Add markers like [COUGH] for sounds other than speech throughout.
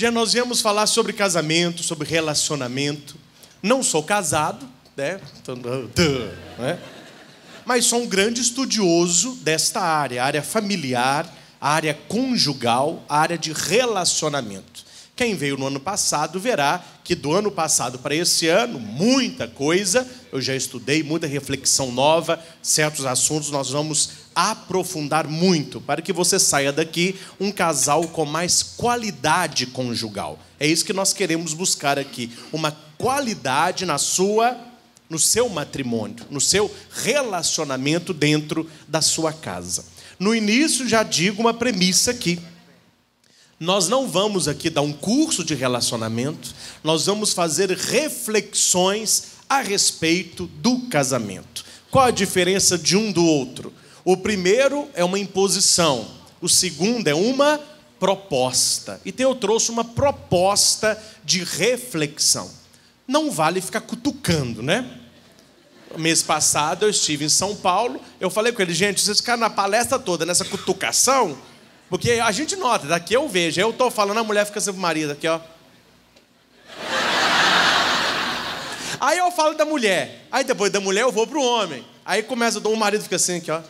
Já nós viemos falar sobre casamento, sobre relacionamento. Não sou casado, né? né? Mas sou um grande estudioso desta área, área familiar, área conjugal, área de relacionamento. Quem veio no ano passado verá que do ano passado para esse ano, muita coisa eu já estudei, muita reflexão nova, certos assuntos nós vamos aprofundar muito para que você saia daqui um casal com mais qualidade conjugal. É isso que nós queremos buscar aqui, uma qualidade na sua no seu matrimônio, no seu relacionamento dentro da sua casa. No início já digo uma premissa aqui. Nós não vamos aqui dar um curso de relacionamento, nós vamos fazer reflexões a respeito do casamento. Qual a diferença de um do outro? O primeiro é uma imposição, o segundo é uma proposta. Então eu trouxe uma proposta de reflexão. Não vale ficar cutucando, né? Mês passado eu estive em São Paulo, eu falei com ele, gente, vocês ficaram na palestra toda nessa cutucação, porque a gente nota, daqui eu vejo, eu tô falando, a mulher fica sempre assim, marido aqui, ó. Aí eu falo da mulher, aí depois da mulher eu vou pro homem. Aí começa, o marido fica assim aqui, ó.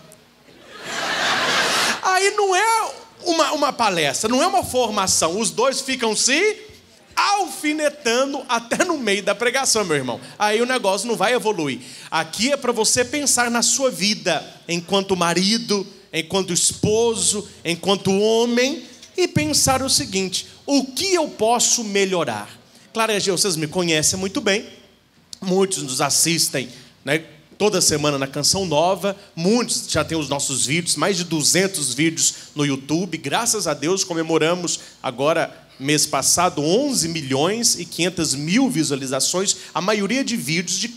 Aí não é uma, uma palestra, não é uma formação. Os dois ficam se alfinetando até no meio da pregação, meu irmão. Aí o negócio não vai evoluir. Aqui é para você pensar na sua vida enquanto marido, enquanto esposo, enquanto homem e pensar o seguinte: o que eu posso melhorar? Claro, vocês me conhecem muito bem. Muitos nos assistem, né? toda semana na Canção Nova. Muitos já têm os nossos vídeos, mais de 200 vídeos no YouTube. Graças a Deus comemoramos agora mês passado 11 milhões e 500 mil visualizações, a maioria de vídeos de,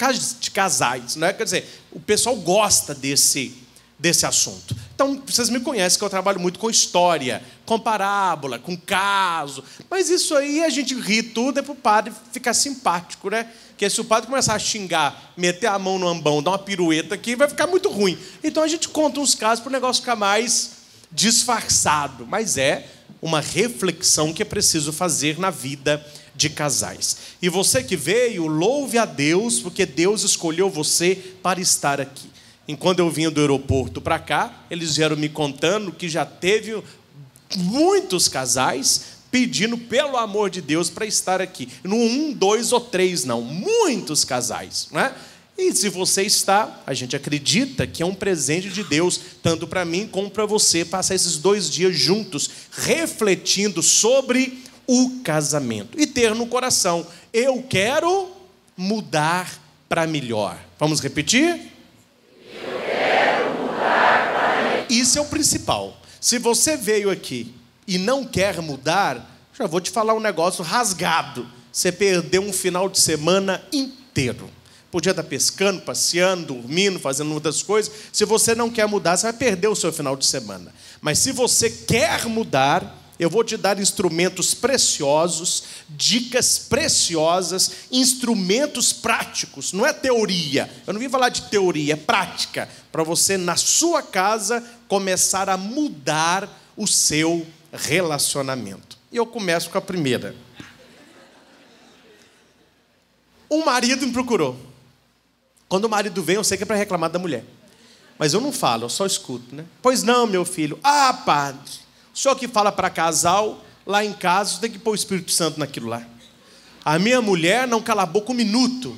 casais, né? Quer dizer, o pessoal gosta desse desse assunto. Então, vocês me conhecem que eu trabalho muito com história, com parábola, com caso. Mas isso aí a gente ri tudo, é para o padre ficar simpático, né? Porque se o padre começar a xingar, meter a mão no ambão, dar uma pirueta aqui, vai ficar muito ruim. Então a gente conta uns casos para o negócio ficar mais disfarçado. Mas é uma reflexão que é preciso fazer na vida de casais. E você que veio, louve a Deus, porque Deus escolheu você para estar aqui. Enquanto eu vinha do aeroporto para cá, eles vieram me contando que já teve muitos casais pedindo, pelo amor de Deus, para estar aqui. Não um, dois ou três, não. Muitos casais, né? E se você está, a gente acredita que é um presente de Deus, tanto para mim como para você, passar esses dois dias juntos, refletindo sobre o casamento e ter no coração: eu quero mudar para melhor. Vamos repetir? Isso é o principal. Se você veio aqui e não quer mudar, já vou te falar um negócio rasgado. Você perdeu um final de semana inteiro. Podia estar pescando, passeando, dormindo, fazendo outras coisas. Se você não quer mudar, você vai perder o seu final de semana. Mas se você quer mudar, eu vou te dar instrumentos preciosos, dicas preciosas, instrumentos práticos, não é teoria. Eu não vim falar de teoria, é prática, para você na sua casa começar a mudar o seu relacionamento. E eu começo com a primeira. Um marido me procurou. Quando o marido vem, eu sei que é para reclamar da mulher. Mas eu não falo, eu só escuto, né? Pois não, meu filho. Ah, padre. Só que fala para casal, lá em casa, você tem que pôr o Espírito Santo naquilo lá. A minha mulher não cala a boca um minuto.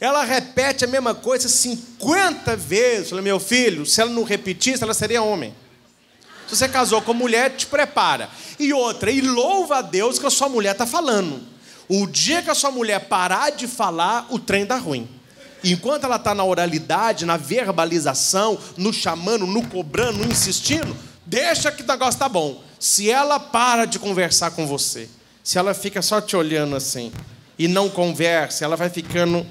Ela repete a mesma coisa 50 vezes. Eu falei, meu filho, se ela não repetisse, ela seria homem. Se você casou com mulher, te prepara. E outra, e louva a Deus que a sua mulher está falando. O dia que a sua mulher parar de falar, o trem dá ruim. Enquanto ela está na oralidade, na verbalização, no chamando, no cobrando, no insistindo, Deixa que o negócio está bom. Se ela para de conversar com você, se ela fica só te olhando assim e não conversa, ela vai ficando.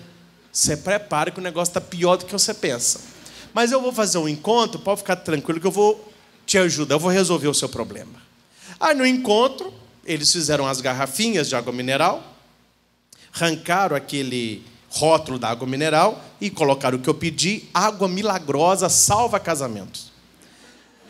Você prepara que o negócio tá pior do que você pensa. Mas eu vou fazer um encontro, pode ficar tranquilo que eu vou te ajudar, eu vou resolver o seu problema. Aí no encontro, eles fizeram as garrafinhas de água mineral, arrancaram aquele rótulo da água mineral e colocaram o que eu pedi: água milagrosa salva casamentos.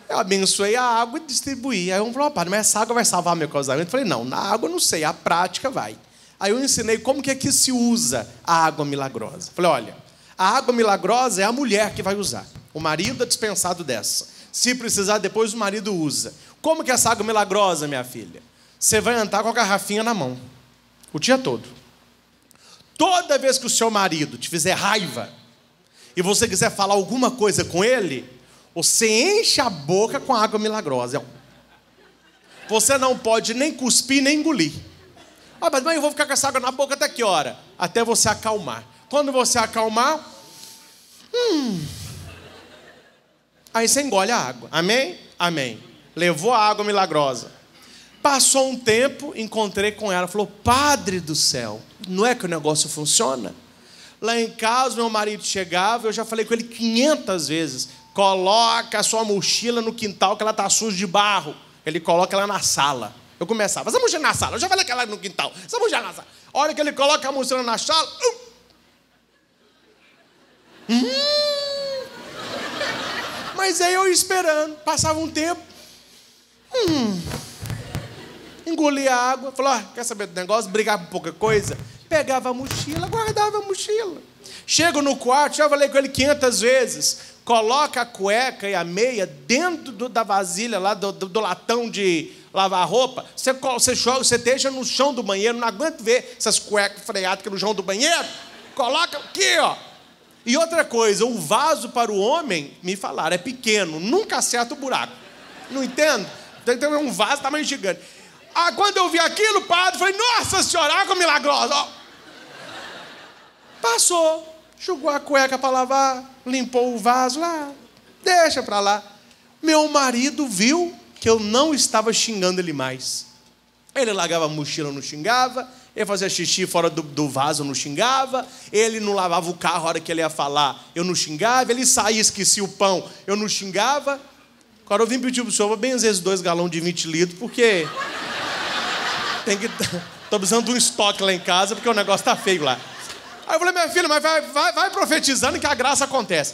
Eu abençoei a água e distribuí. Aí um falou, padre, mas essa água vai salvar meu casamento? Eu falei, não, na água não sei, a prática vai. Aí eu ensinei como que é que se usa a água milagrosa. Eu falei, olha, a água milagrosa é a mulher que vai usar. O marido é dispensado dessa. Se precisar, depois o marido usa. Como que é essa água milagrosa, minha filha? Você vai andar com a garrafinha na mão. O dia todo. Toda vez que o seu marido te fizer raiva e você quiser falar alguma coisa com ele, você enche a boca com água milagrosa. Você não pode nem cuspir nem engolir. Ah, mas mãe, eu vou ficar com essa água na boca até que hora? Até você acalmar. Quando você acalmar, hum, aí você engole a água. Amém? Amém. Levou a água milagrosa. Passou um tempo, encontrei com ela. Falou, Padre do céu, não é que o negócio funciona? Lá em casa, meu marido chegava, eu já falei com ele 500 vezes. Coloca a sua mochila no quintal que ela está suja de barro. Ele coloca ela na sala. Eu começava, essa mochila é na sala, eu já falei que ela é no quintal, essa mochila é na sala. A hora que ele coloca a mochila na sala. Hum. hum. Mas aí eu esperando, passava um tempo. Hum. a água, falou: ah, quer saber do negócio? Brigava por pouca coisa. Pegava a mochila, guardava a mochila. Chego no quarto, já falei com ele 500 vezes. Coloca a cueca e a meia dentro do, da vasilha lá do, do, do, latão de lavar roupa. Você, você, joga, você deixa no chão do banheiro. Não aguento ver essas cuecas freadas que no chão do banheiro. Coloca aqui, ó. E outra coisa, o vaso para o homem, me falaram, é pequeno, nunca acerta o buraco. Não entendo? Tem que ter um vaso tamanho gigante. Ah, quando eu vi aquilo, padre, falei, nossa senhora, água milagrosa. Ó. Passou. Jogou a cueca para lavar, limpou o vaso lá, deixa para lá. Meu marido viu que eu não estava xingando ele mais. Ele largava a mochila, não xingava. Ele fazia xixi fora do, do, vaso, não xingava. Ele não lavava o carro a hora que ele ia falar, eu não xingava. Ele saía, esquecia o pão, eu não xingava. Agora eu vim pedir para o senhor, vou bem às vezes dois galões de 20 litros, porque. Tem que. [LAUGHS] Tô precisando de um estoque lá em casa, porque o negócio tá feio lá. Aí eu falei, minha filha, mas vai, vai, vai profetizando que a graça acontece.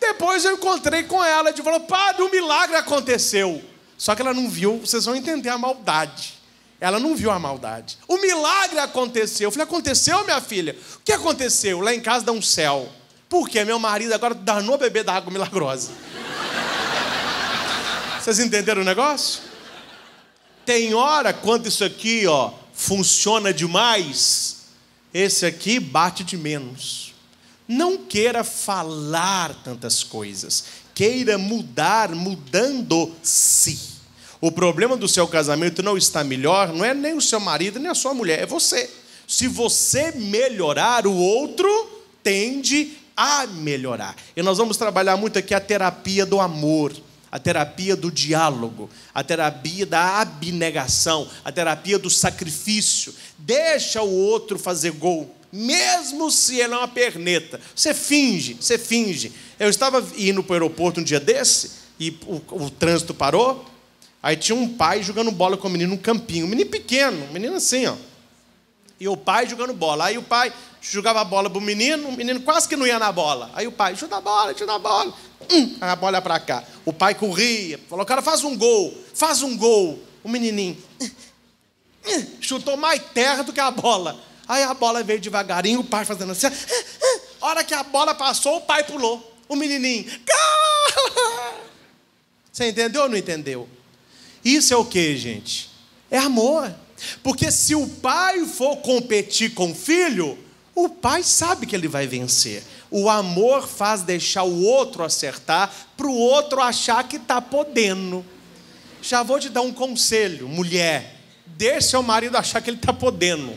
Depois eu encontrei com ela, e falou, padre, um milagre aconteceu. Só que ela não viu, vocês vão entender a maldade. Ela não viu a maldade. O milagre aconteceu. Eu falei, aconteceu, minha filha? O que aconteceu? Lá em casa dá um céu. Porque meu marido agora danou a bebê da água milagrosa. [LAUGHS] Vocês entenderam o negócio? Tem hora quando isso aqui, ó, funciona demais, esse aqui bate de menos. Não queira falar tantas coisas, queira mudar mudando-se. O problema do seu casamento não está melhor, não é nem o seu marido, nem a sua mulher, é você. Se você melhorar, o outro tende a melhorar. E nós vamos trabalhar muito aqui a terapia do amor a terapia do diálogo, a terapia da abnegação, a terapia do sacrifício. Deixa o outro fazer gol, mesmo se ele é uma perneta. Você finge, você finge. Eu estava indo para o aeroporto um dia desse e o, o trânsito parou. Aí tinha um pai jogando bola com o um menino num campinho, um menino pequeno, um menino assim, ó. E o pai jogando bola. Aí o pai jogava a bola pro menino, o menino quase que não ia na bola. Aí o pai, chuta a bola, chuta a bola. Hum, a bola para cá. O pai corria, falou: cara, faz um gol, faz um gol. O menininho hum, hum", chutou mais terra do que a bola. Aí a bola veio devagarinho, o pai fazendo assim. A hora que a bola passou, o pai pulou. O menininho. Você entendeu ou não entendeu? Isso é o que, gente? É amor. Porque se o pai for competir com o filho, o pai sabe que ele vai vencer. O amor faz deixar o outro acertar, para o outro achar que está podendo. Já vou te dar um conselho, mulher. Deixe seu marido achar que ele está podendo.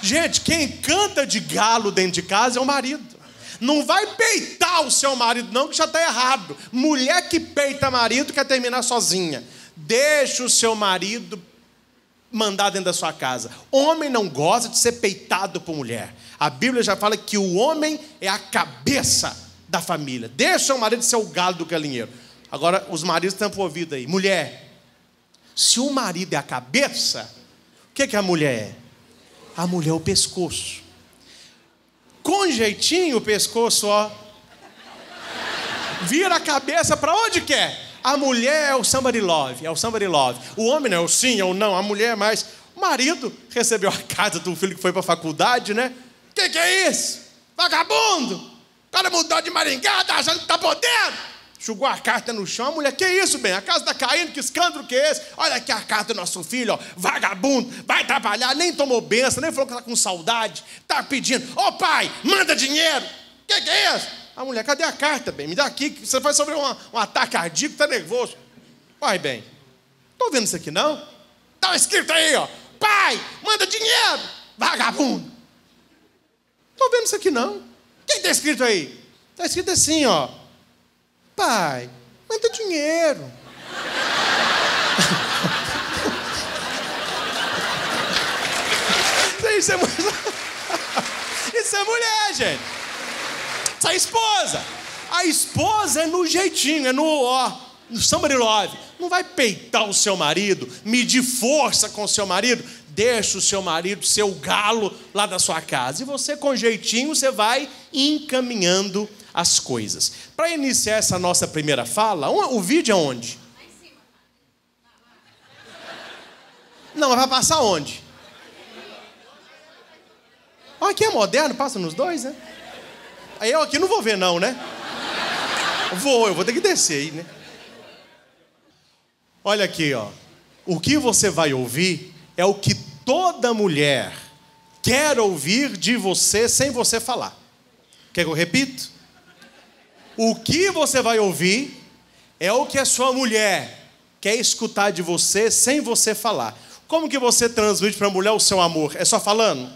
Gente, quem canta de galo dentro de casa é o marido. Não vai peitar o seu marido, não, que já está errado. Mulher que peita marido quer terminar sozinha. Deixa o seu marido mandar dentro da sua casa. Homem não gosta de ser peitado por mulher. A Bíblia já fala que o homem é a cabeça da família. Deixa o marido ser o galo do galinheiro. Agora, os maridos estão por ouvido aí. Mulher, se o marido é a cabeça, o que, é que a mulher é? A mulher é o pescoço. Com jeitinho, o pescoço, ó. Vira a cabeça para onde quer. É? A mulher é o somebody love, é o somebody love. O homem não é o sim, é não. A mulher é mais. O marido recebeu a [LAUGHS] carta do filho que foi para a faculdade, né? Que que é isso? Vagabundo! O cara mudou de Maringá, tá achando que tá podendo! Jogou a carta no chão, a mulher, que isso, bem? A casa tá caindo, que escândalo que é esse? Olha aqui a carta do nosso filho, ó, vagabundo, vai trabalhar, nem tomou benção, nem falou que tá com saudade, tá pedindo, ô pai, manda dinheiro! Que que é isso? A mulher, cadê a carta, bem? Me dá aqui, que você vai sofrer um, um ataque cardíaco, tá nervoso. Pai, bem, tô vendo isso aqui não? Tá escrito aí, ó, pai, manda dinheiro! Vagabundo! Estou vendo isso aqui não. O que está escrito aí? Está escrito assim, ó. Pai, manda dinheiro. [LAUGHS] isso, é, [LAUGHS] isso é mulher, gente. Isso é esposa. A esposa é no jeitinho, é no ó, no somebody love. Não vai peitar o seu marido, medir força com o seu marido deixa o seu marido seu galo lá da sua casa. E você, com jeitinho, você vai encaminhando as coisas. Para iniciar essa nossa primeira fala, o vídeo é onde? Não, vai passar onde? Aqui é moderno, passa nos dois, né? Aí eu aqui não vou ver, não, né? Vou, eu vou ter que descer aí, né? Olha aqui, ó. O que você vai ouvir é o que toda mulher quer ouvir de você sem você falar. Quer que eu repito? O que você vai ouvir é o que a sua mulher quer escutar de você sem você falar. Como que você transmite para a mulher o seu amor? É só falando?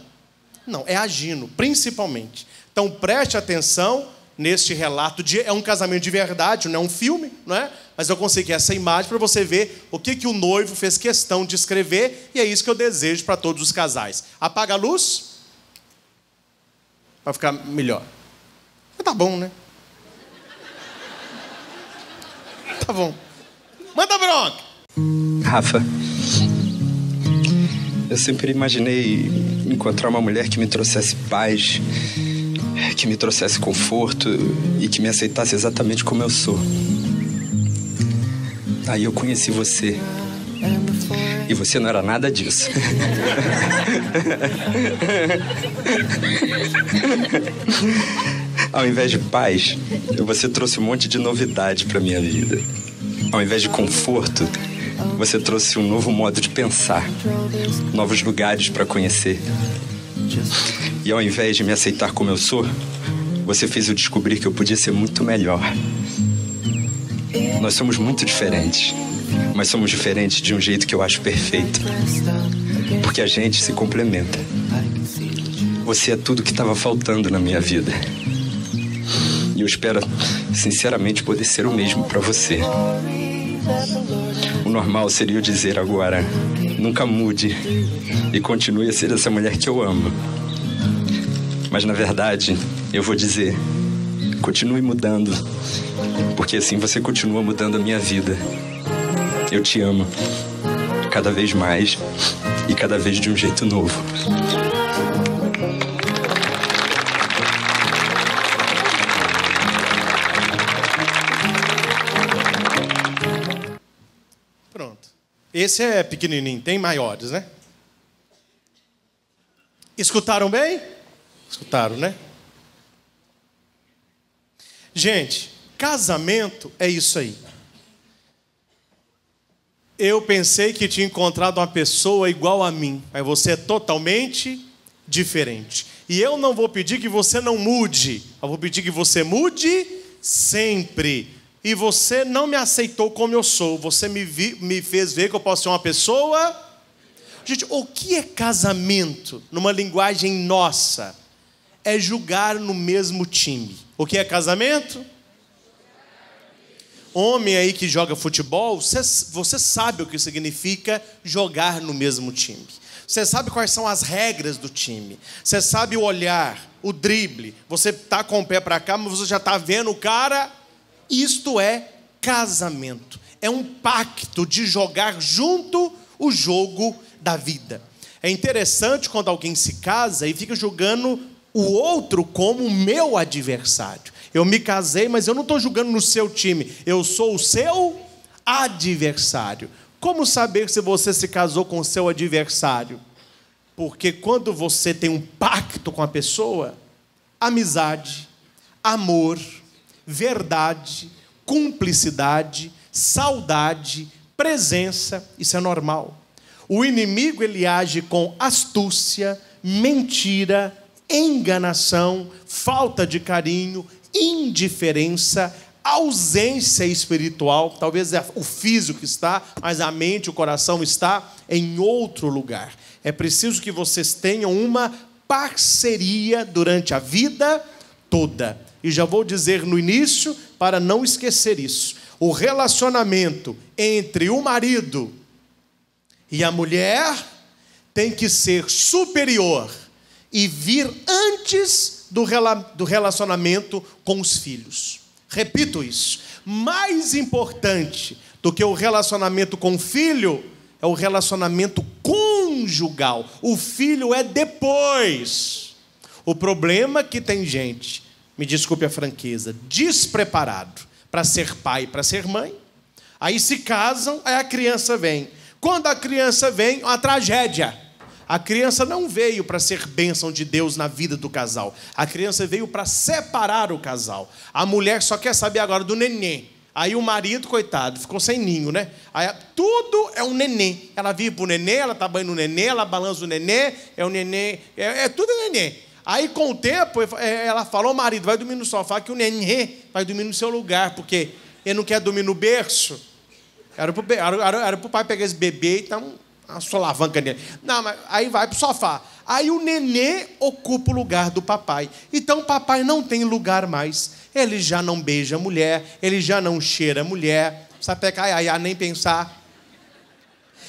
Não, é agindo, principalmente. Então preste atenção neste relato de é um casamento de verdade, não é um filme, não é? Mas eu consegui essa imagem para você ver o que, que o noivo fez questão de escrever, e é isso que eu desejo para todos os casais. Apaga a luz para ficar melhor. Mas tá bom, né? Tá bom. Manda bronca. Rafa, eu sempre imaginei encontrar uma mulher que me trouxesse paz que me trouxesse conforto e que me aceitasse exatamente como eu sou. Aí eu conheci você. E você não era nada disso. Ao invés de paz, você trouxe um monte de novidade para minha vida. Ao invés de conforto, você trouxe um novo modo de pensar, novos lugares para conhecer, e ao invés de me aceitar como eu sou, você fez eu descobrir que eu podia ser muito melhor. Nós somos muito diferentes, mas somos diferentes de um jeito que eu acho perfeito. Porque a gente se complementa. Você é tudo que estava faltando na minha vida. E eu espero, sinceramente, poder ser o mesmo para você. O normal seria eu dizer agora: nunca mude e continue a ser essa mulher que eu amo. Mas na verdade, eu vou dizer: continue mudando, porque assim você continua mudando a minha vida. Eu te amo cada vez mais e cada vez de um jeito novo. Esse é pequenininho, tem maiores, né? Escutaram bem? Escutaram, né? Gente, casamento é isso aí. Eu pensei que tinha encontrado uma pessoa igual a mim, mas você é totalmente diferente. E eu não vou pedir que você não mude, eu vou pedir que você mude sempre e você não me aceitou como eu sou, você me, vi, me fez ver que eu posso ser uma pessoa. Gente, o que é casamento, numa linguagem nossa? É julgar no mesmo time. O que é casamento? Homem aí que joga futebol, você, você sabe o que significa jogar no mesmo time. Você sabe quais são as regras do time. Você sabe o olhar, o drible. Você tá com o pé para cá, mas você já tá vendo o cara isto é casamento. É um pacto de jogar junto o jogo da vida. É interessante quando alguém se casa e fica julgando o outro como o meu adversário. Eu me casei, mas eu não estou julgando no seu time, eu sou o seu adversário. Como saber se você se casou com o seu adversário? Porque quando você tem um pacto com a pessoa, amizade, amor, verdade, cumplicidade, saudade, presença, isso é normal. O inimigo ele age com astúcia, mentira, enganação, falta de carinho, indiferença, ausência espiritual, talvez é o físico está, mas a mente, o coração está em outro lugar. É preciso que vocês tenham uma parceria durante a vida toda e já vou dizer no início para não esquecer isso. O relacionamento entre o marido e a mulher tem que ser superior e vir antes do, do relacionamento com os filhos. Repito isso. Mais importante do que o relacionamento com o filho é o relacionamento conjugal. O filho é depois. O problema é que tem gente me desculpe a franqueza, despreparado para ser pai, para ser mãe. Aí se casam, aí a criança vem. Quando a criança vem, uma tragédia. A criança não veio para ser bênção de Deus na vida do casal. A criança veio para separar o casal. A mulher só quer saber agora do neném. Aí o marido, coitado, ficou sem ninho, né? Aí, tudo é um neném. Ela vive pro neném, ela tá banhando o neném, ela balança o neném, é o neném, é, é tudo neném. Aí, com o tempo, é, ela falou: marido, vai dormir no sofá, que o nenê vai dormir no seu lugar, porque ele não quer dormir no berço. Era pro, era, era, pai pegar esse bebê e dar uma solavanca nele. Não, mas aí vai pro sofá. Aí o nenê ocupa o lugar do papai. Então o papai não tem lugar mais. Ele já não beija a mulher, ele já não cheira a mulher. Sabe, ai, ai, nem pensar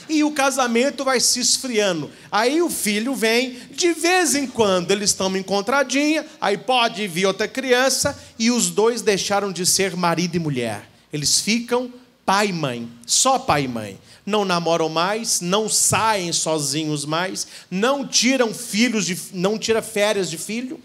e o casamento vai se esfriando. Aí o filho vem, de vez em quando eles estão encontradinha, aí pode vir outra criança e os dois deixaram de ser marido e mulher. Eles ficam pai e mãe, só pai e mãe. Não namoram mais, não saem sozinhos mais, não tiram filhos de, não tira férias de filho.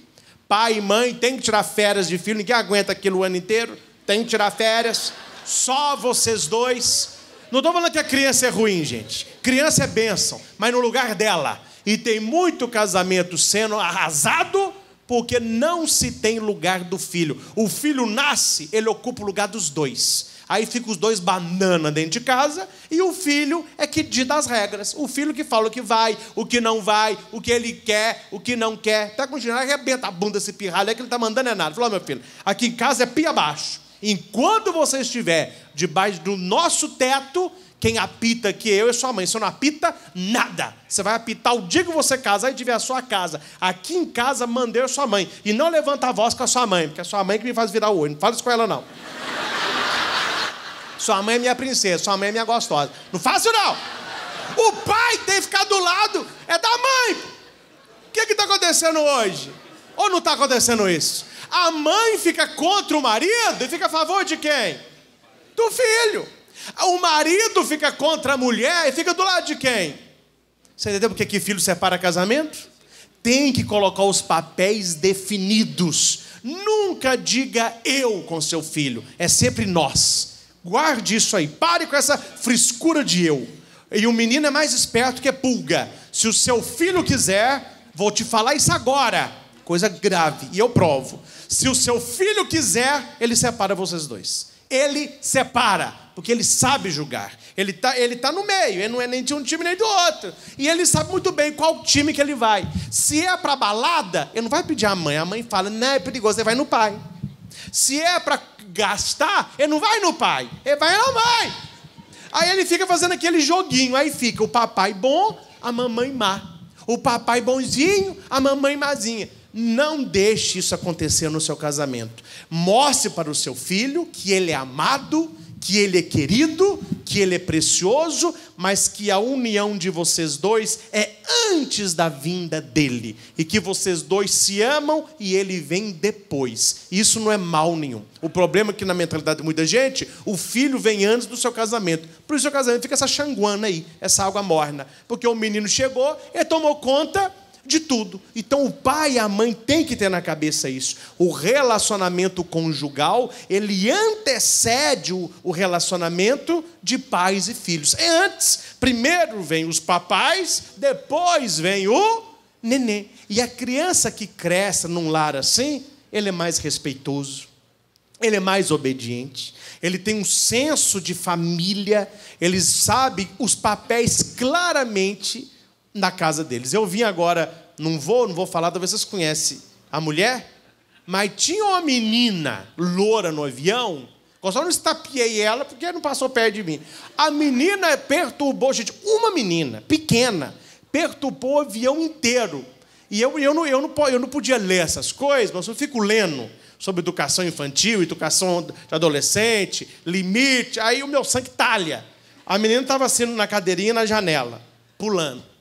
Pai e mãe tem que tirar férias de filho, ninguém aguenta aquilo o ano inteiro, tem que tirar férias. Só vocês dois não estou falando que a criança é ruim, gente. Criança é bênção, mas no lugar dela. E tem muito casamento sendo arrasado porque não se tem lugar do filho. O filho nasce, ele ocupa o lugar dos dois. Aí fica os dois banana dentro de casa e o filho é que dita as regras. O filho que fala o que vai, o que não vai, o que ele quer, o que não quer. Até com o arrebenta a bunda esse pirralho, é que ele tá mandando é nada. Falou, meu filho, aqui em casa é pia abaixo. Enquanto você estiver debaixo do nosso teto, quem apita aqui é eu e sua mãe. Você não apita nada. Você vai apitar o dia que você casa e tiver a sua casa. Aqui em casa, mandei a sua mãe. E não levanta a voz com a sua mãe, porque é a sua mãe que me faz virar o olho. Não fala isso com ela, não. sua mãe é minha princesa, sua mãe é minha gostosa. Não faço, não. O pai tem que ficar do lado, é da mãe. O que está acontecendo hoje? Ou não está acontecendo isso? A mãe fica contra o marido e fica a favor de quem? Do filho. O marido fica contra a mulher e fica do lado de quem? Você entendeu porque que filho separa casamento? Tem que colocar os papéis definidos. Nunca diga eu com seu filho. É sempre nós. Guarde isso aí. Pare com essa frescura de eu. E o menino é mais esperto que é pulga. Se o seu filho quiser, vou te falar isso agora. Coisa grave. E eu provo. Se o seu filho quiser, ele separa vocês dois. Ele separa, porque ele sabe julgar. Ele está ele tá no meio, ele não é nem de um time nem do outro. E ele sabe muito bem qual time que ele vai. Se é para balada, ele não vai pedir à mãe. A mãe fala, não, é perigoso, ele vai no pai. Se é para gastar, ele não vai no pai, ele vai na mãe. Aí ele fica fazendo aquele joguinho, aí fica o papai bom, a mamãe má. O papai bonzinho, a mamãe mazinha. Não deixe isso acontecer no seu casamento. Mostre para o seu filho que ele é amado, que ele é querido, que ele é precioso, mas que a união de vocês dois é antes da vinda dele e que vocês dois se amam e ele vem depois. Isso não é mal nenhum. O problema é que na mentalidade de muita gente, o filho vem antes do seu casamento. Por isso o casamento fica essa xanguana aí, essa água morna, porque o menino chegou e tomou conta de tudo. Então o pai e a mãe têm que ter na cabeça isso. O relacionamento conjugal, ele antecede o relacionamento de pais e filhos. É antes, primeiro vem os papais, depois vem o nenê. E a criança que cresce num lar assim, ele é mais respeitoso, ele é mais obediente, ele tem um senso de família, ele sabe os papéis claramente na casa deles. Eu vim agora, não vou, não vou falar, talvez vocês conhecem a mulher, mas tinha uma menina loura no avião, eu só não estapiei ela porque não passou perto de mim. A menina perturbou, gente, uma menina, pequena, perturbou o avião inteiro. E eu, eu, não, eu, não, eu não podia ler essas coisas, mas eu fico lendo sobre educação infantil, educação de adolescente, limite. Aí o meu sangue talha. A menina estava sendo assim, na cadeirinha na janela, pulando.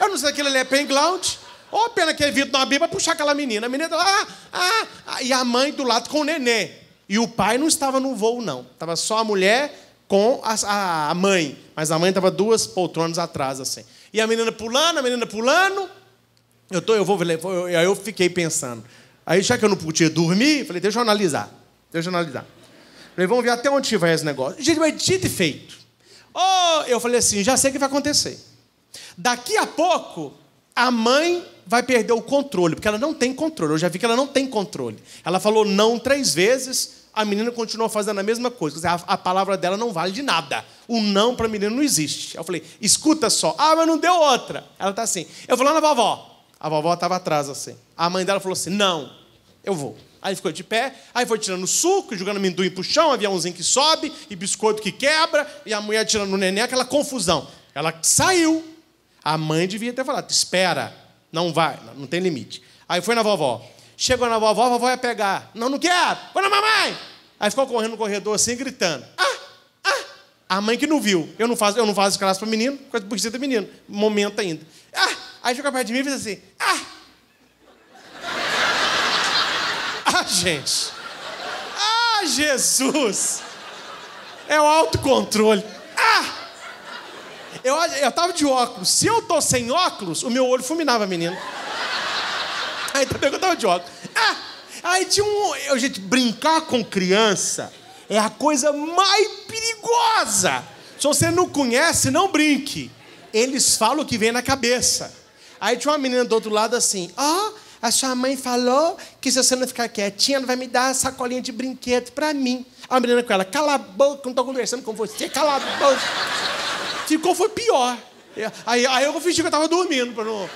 Eu não sei se aquilo ali é playground. Ou pena que é vindo na Bíblia puxar aquela menina. A menina lá, tá, ah, ah, ah, e a mãe do lado com o nenê. E o pai não estava no voo, não. Estava só a mulher com a, a mãe. Mas a mãe estava duas poltronas atrás, assim. E a menina pulando, a menina pulando. Eu, tô, eu vou eu, Aí eu fiquei pensando. Aí, já que eu não podia dormir, falei, deixa eu analisar. Deixa eu analisar. Falei, vamos ver até onde vai esse negócio. Gente, mas dito e feito. Oh, eu falei assim, já sei o que vai acontecer. Daqui a pouco, a mãe vai perder o controle, porque ela não tem controle. Eu já vi que ela não tem controle. Ela falou não três vezes, a menina continuou fazendo a mesma coisa. Dizer, a, a, palavra dela não vale de nada. O não para a menina não existe. Eu falei, escuta só. Ah, mas não deu outra. Ela está assim. Eu vou lá na vovó. A vovó estava atrás assim. A mãe dela falou assim: não, eu vou. Aí ficou de pé, aí foi tirando suco, jogando amendoim pro chão, aviãozinho que sobe, e biscoito que quebra, e a mulher tirando o neném, aquela confusão. Ela saiu, a mãe devia ter falado: espera, não vai, não tem limite. Aí foi na vovó. Chegou na vovó, a vovó ia pegar. Não, não quero, Foi na mamãe. Aí ficou correndo no corredor assim, gritando. Ah, ah. A mãe que não viu. Eu não faço, eu não faço classe para menino, coisa você é menino. Momento ainda. Ah. Aí chegou perto de mim e fez assim. Ah. [LAUGHS] Ah, gente. Ah, Jesus. É o autocontrole. Ah. Eu, eu tava de óculos. Se eu tô sem óculos, o meu olho fuminava, menino. Aí também tá eu tava de óculos. Ah, aí tinha um. Eu, gente, brincar com criança é a coisa mais perigosa. Se você não conhece, não brinque. Eles falam o que vem na cabeça. Aí tinha uma menina do outro lado assim: Ó, oh, a sua mãe falou que se você não ficar quietinha, ela vai me dar a sacolinha de brinquedo pra mim. A menina com ela: Cala a boca, não tô conversando com você, cala a boca. Ficou, foi pior. É, aí, aí eu fingi que eu tava dormindo não.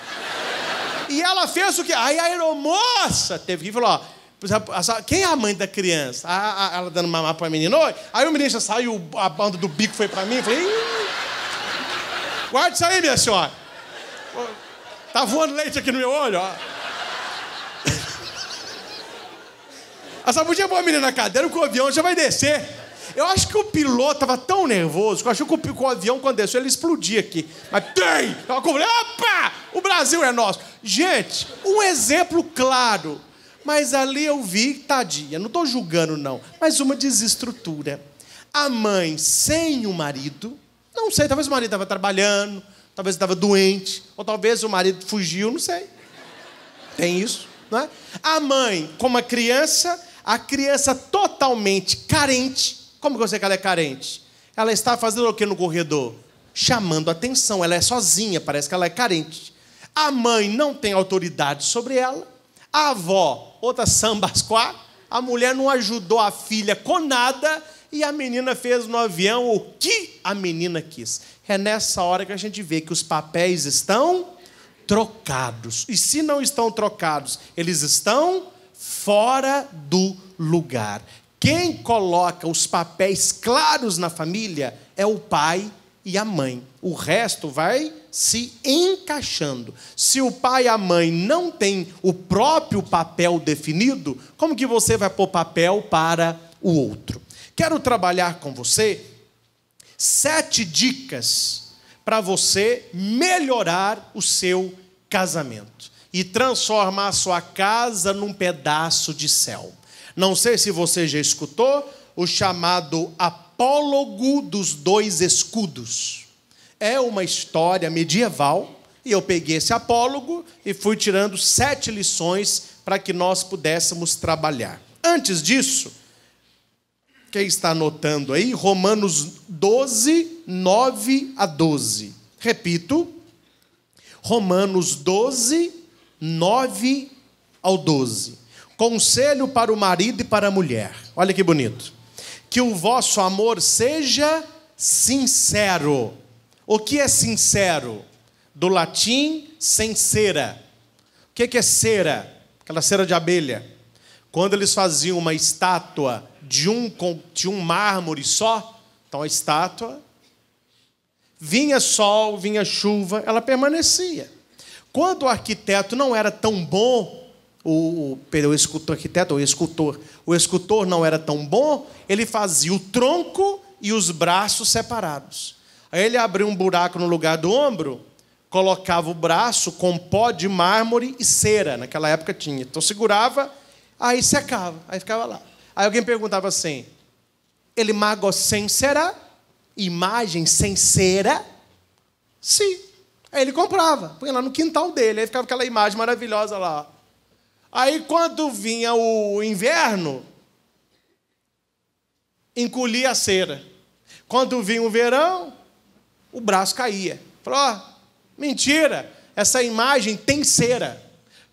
E ela fez o quê? Aí a aeromoça teve que falar, ó. Quem é a mãe da criança? A, a, ela dando mamar pra menina. Oi. Aí o menino já saiu, a banda do bico foi pra mim. e falei, Ih. guarda isso aí, minha senhora. Tá voando leite aqui no meu olho, ó. [LAUGHS] A sabudinha é boa menina na cadeira, o avião, já vai descer. Eu acho que o piloto estava tão nervoso que eu acho que o, o avião, quando desceu, ele explodia aqui. Mas tem! É opa! O Brasil é nosso. Gente, um exemplo claro. Mas ali eu vi, tadinha, não estou julgando, não, mas uma desestrutura. A mãe sem o marido, não sei, talvez o marido estava trabalhando, talvez estava doente, ou talvez o marido fugiu, não sei. Tem isso, não é? A mãe, com uma criança, a criança totalmente carente, como você que ela é carente? Ela está fazendo o que no corredor? Chamando atenção. Ela é sozinha, parece que ela é carente. A mãe não tem autoridade sobre ela. A avó, outra sambasquá. A mulher não ajudou a filha com nada. E a menina fez no avião o que a menina quis. É nessa hora que a gente vê que os papéis estão trocados. E se não estão trocados, eles estão fora do lugar. Quem coloca os papéis claros na família é o pai e a mãe. O resto vai se encaixando. Se o pai e a mãe não têm o próprio papel definido, como que você vai pôr papel para o outro? Quero trabalhar com você sete dicas para você melhorar o seu casamento e transformar a sua casa num pedaço de céu. Não sei se você já escutou o chamado apólogo dos dois escudos. É uma história medieval e eu peguei esse apólogo e fui tirando sete lições para que nós pudéssemos trabalhar. Antes disso, quem está anotando aí? Romanos 12, 9 a 12. Repito, Romanos 12, 9 ao 12. Conselho para o marido e para a mulher. Olha que bonito. Que o vosso amor seja sincero. O que é sincero? Do latim, sem cera. O que é, é cera? Aquela cera de abelha. Quando eles faziam uma estátua de um, de um mármore só, então a estátua, vinha sol, vinha chuva, ela permanecia. Quando o arquiteto não era tão bom o, o, escultor, arquiteto, o escultor. O escultor não era tão bom, ele fazia o tronco e os braços separados. Aí ele abria um buraco no lugar do ombro, colocava o braço com pó de mármore e cera, naquela época tinha. Então segurava, aí secava, aí ficava lá. Aí alguém perguntava assim: ele mago sem cera Imagem sem cera? Sim. Aí ele comprava, punha lá no quintal dele, aí ficava aquela imagem maravilhosa lá. Aí, quando vinha o inverno, encolhia a cera. Quando vinha o verão, o braço caía. Falou: oh, mentira, essa imagem tem cera.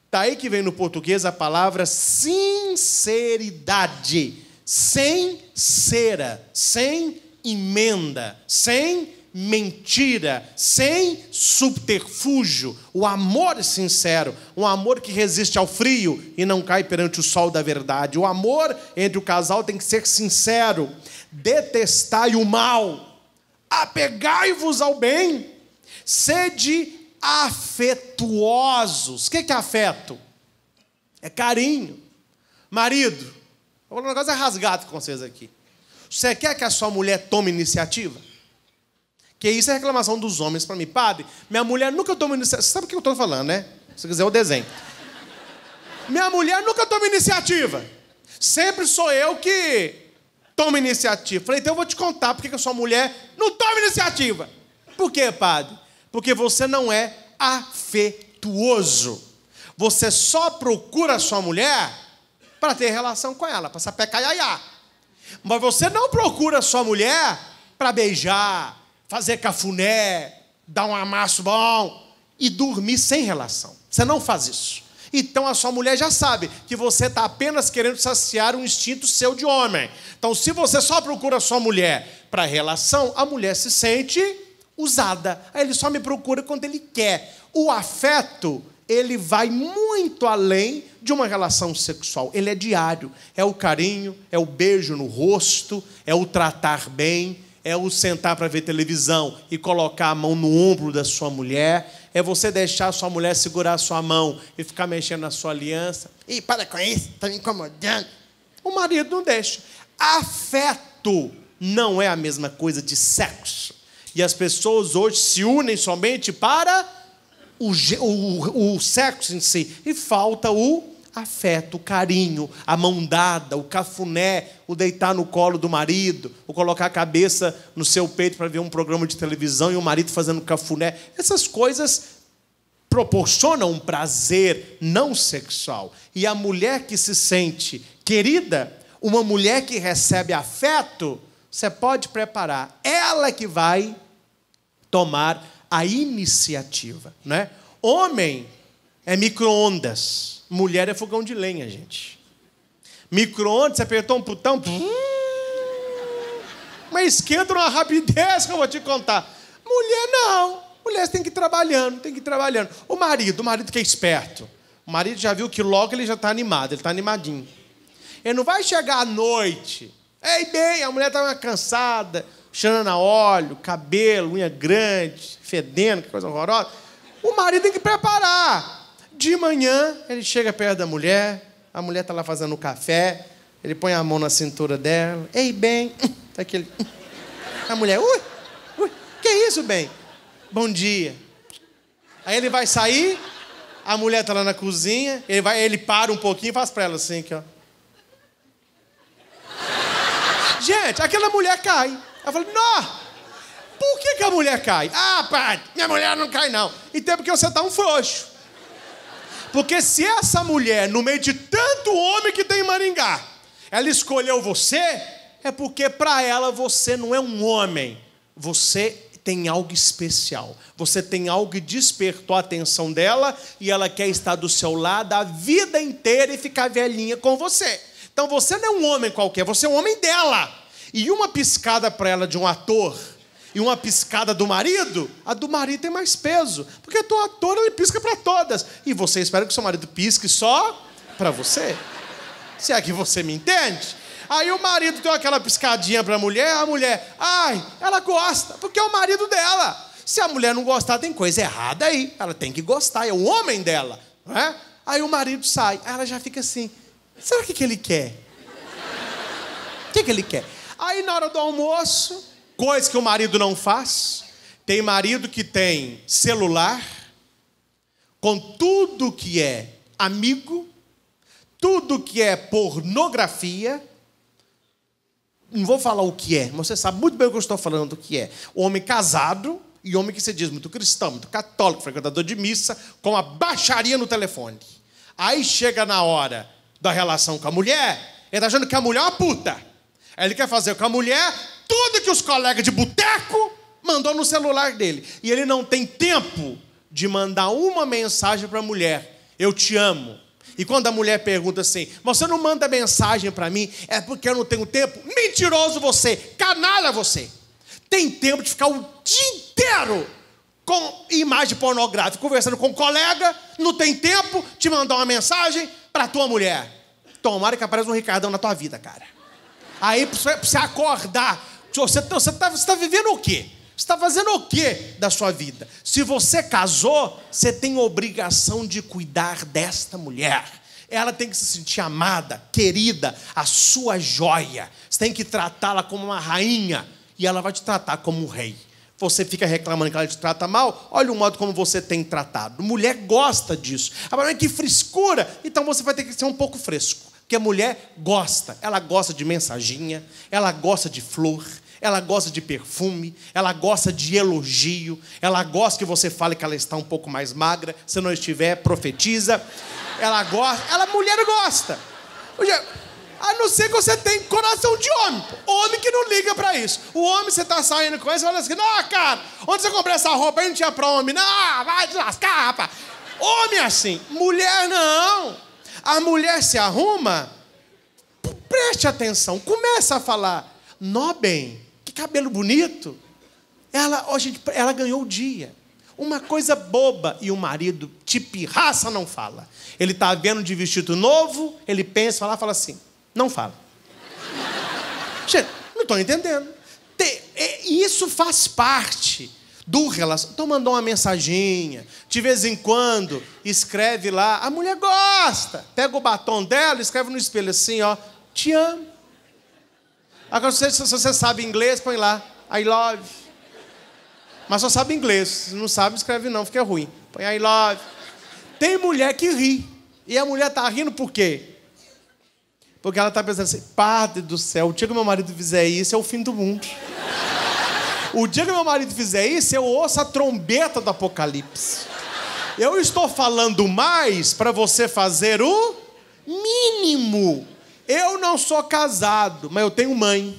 Daí tá que vem no português a palavra sinceridade. Sem cera, sem emenda, sem mentira, sem subterfúgio, o amor sincero, um amor que resiste ao frio e não cai perante o sol da verdade. O amor entre o casal tem que ser sincero. Detestai o mal, apegai-vos ao bem, sede afetuosos. O que é afeto? É carinho. Marido, vou falar um negócio é rasgado com vocês aqui. Você quer que a sua mulher tome iniciativa? Porque isso é reclamação dos homens para mim. Padre, minha mulher nunca toma iniciativa. Sabe o que eu estou falando, né? Se quiser, o desenho. Minha mulher nunca toma iniciativa. Sempre sou eu que tomo iniciativa. Falei, então eu vou te contar porque que a sua mulher não toma iniciativa. Por quê, padre? Porque você não é afetuoso. Você só procura a sua mulher para ter relação com ela, para sapecar iaiá. Mas você não procura a sua mulher para beijar, fazer cafuné, dar um amasso bom e dormir sem relação. Você não faz isso. Então a sua mulher já sabe que você está apenas querendo saciar um instinto seu de homem. Então, se você só procura a sua mulher para relação, a mulher se sente usada. Aí ele só me procura quando ele quer. O afeto, ele vai muito além de uma relação sexual. Ele é diário. É o carinho, é o beijo no rosto, é o tratar bem, é o sentar para ver televisão e colocar a mão no ombro da sua mulher, é você deixar a sua mulher segurar a sua mão e ficar mexendo na sua aliança. E para com isso, está me incomodando. O marido não deixa. Afeto não é a mesma coisa de sexo. E as pessoas hoje se unem somente para o, o, o sexo em si e falta o afeto, carinho, a mão dada, o cafuné, o deitar no colo do marido, o colocar a cabeça no seu peito para ver um programa de televisão e o marido fazendo cafuné. Essas coisas proporcionam um prazer não sexual. E a mulher que se sente querida, uma mulher que recebe afeto, você pode preparar. Ela que vai tomar a iniciativa, né? Homem é microondas. Mulher é fogão de lenha, gente. Micro-ondas, você apertou um botão. Mas esquenta numa rapidez que eu vou te contar. Mulher não. Mulher tem que ir trabalhando, tem que ir trabalhando. O marido, o marido que é esperto. O marido já viu que logo ele já está animado, ele está animadinho. Ele não vai chegar à noite. Ei, bem, a mulher estava tá cansada, cheirando a óleo, cabelo, unha grande, fedendo, que coisa horrorosa. O marido tem que preparar. De manhã, ele chega perto da mulher, a mulher está lá fazendo café, ele põe a mão na cintura dela. Ei, bem. [LAUGHS] Tá aquele. [LAUGHS] A mulher, ui, ui, que isso, bem? Bom dia. Aí ele vai sair, a mulher tá lá na cozinha, ele, vai, ele para um pouquinho e faz pra ela assim, aqui, ó. [LAUGHS] Gente, aquela mulher cai. Ela fala, não! Por que, que a mulher cai? Ah, pai, minha mulher não cai, não. E então tem é porque você tá um frouxo. Porque se essa mulher, no meio de tanto homem que tem em Maringá, ela escolheu você, é porque para ela você não é um homem, você tem algo especial, você tem algo que despertou a atenção dela e ela quer estar do seu lado a vida inteira e ficar velhinha com você. Então você não é um homem qualquer, você é um homem dela. E uma piscada para ela de um ator e uma piscada do marido, a do marido tem mais peso. Porque a tua atora ele pisca para todas. E você espera que o seu marido pisque só para você. Se é que você me entende. Aí o marido deu aquela piscadinha para a mulher, a mulher, ai, ela gosta, porque é o marido dela. Se a mulher não gostar, tem coisa errada aí. Ela tem que gostar, é o homem dela. Não é? Aí o marido sai, aí ela já fica assim: será que, que ele quer? O [LAUGHS] que, que ele quer? Aí na hora do almoço, Coisa que o marido não faz. Tem marido que tem celular, com tudo que é amigo, tudo que é pornografia. Não vou falar o que é, mas você sabe muito bem o que eu estou falando do que é. O homem casado e homem que se diz muito cristão, muito católico, frequentador de missa, com a baixaria no telefone. Aí chega na hora da relação com a mulher, ele está achando que a mulher é uma puta. Aí ele quer fazer com a mulher tudo que os colegas de boteco mandou no celular dele. E ele não tem tempo de mandar uma mensagem para a mulher: Eu te amo. E quando a mulher pergunta assim: Você não manda mensagem para mim? É porque eu não tenho tempo? Mentiroso você, canalha você. Tem tempo de ficar o dia inteiro com imagem pornográfica, conversando com um colega, não tem tempo de mandar uma mensagem para tua mulher. Tomara que apareça um Ricardão na tua vida, cara. Aí, pra você acordar você está tá, tá vivendo o quê? Você está fazendo o que da sua vida? Se você casou, você tem obrigação de cuidar desta mulher. Ela tem que se sentir amada, querida, a sua joia. Você tem que tratá-la como uma rainha e ela vai te tratar como um rei. Você fica reclamando que ela te trata mal, olha o modo como você tem tratado. Mulher gosta disso. Agora, ah, é que frescura! Então você vai ter que ser um pouco fresco. Porque a mulher gosta. Ela gosta de mensaginha, ela gosta de flor, ela gosta de perfume, ela gosta de elogio, ela gosta que você fale que ela está um pouco mais magra, se não estiver, profetiza. Ela gosta, ela mulher gosta. A não ser que você tem coração de homem. Homem que não liga para isso. O homem você tá saindo com ele, e fala assim: "Não, cara, onde você comprou essa roupa? Eu não tinha pra homem. Não, vai te lascar, rapaz." Homem é assim, mulher não. A mulher se arruma, preste atenção, começa a falar: "Nó bem, cabelo bonito. Ela, oh, gente, ela ganhou o dia. Uma coisa boba e o marido, tipo raça, não fala. Ele está vendo de vestido novo, ele pensa lá fala assim: não fala. [LAUGHS] gente, não estou entendendo. Te, é, isso faz parte do relacionamento. Então mandou uma mensaginha, de vez em quando, escreve lá. A mulher gosta. Pega o batom dela, escreve no espelho assim: ó, te amo. Agora, se você sabe inglês, põe lá. I love. Mas só sabe inglês. Se não sabe, escreve não, fica ruim. Põe I love. Tem mulher que ri. E a mulher tá rindo por quê? Porque ela tá pensando assim: Padre do céu, o dia que meu marido fizer isso é o fim do mundo. O dia que meu marido fizer isso, eu ouço a trombeta do Apocalipse. Eu estou falando mais para você fazer o mínimo. Eu não sou casado, mas eu tenho mãe.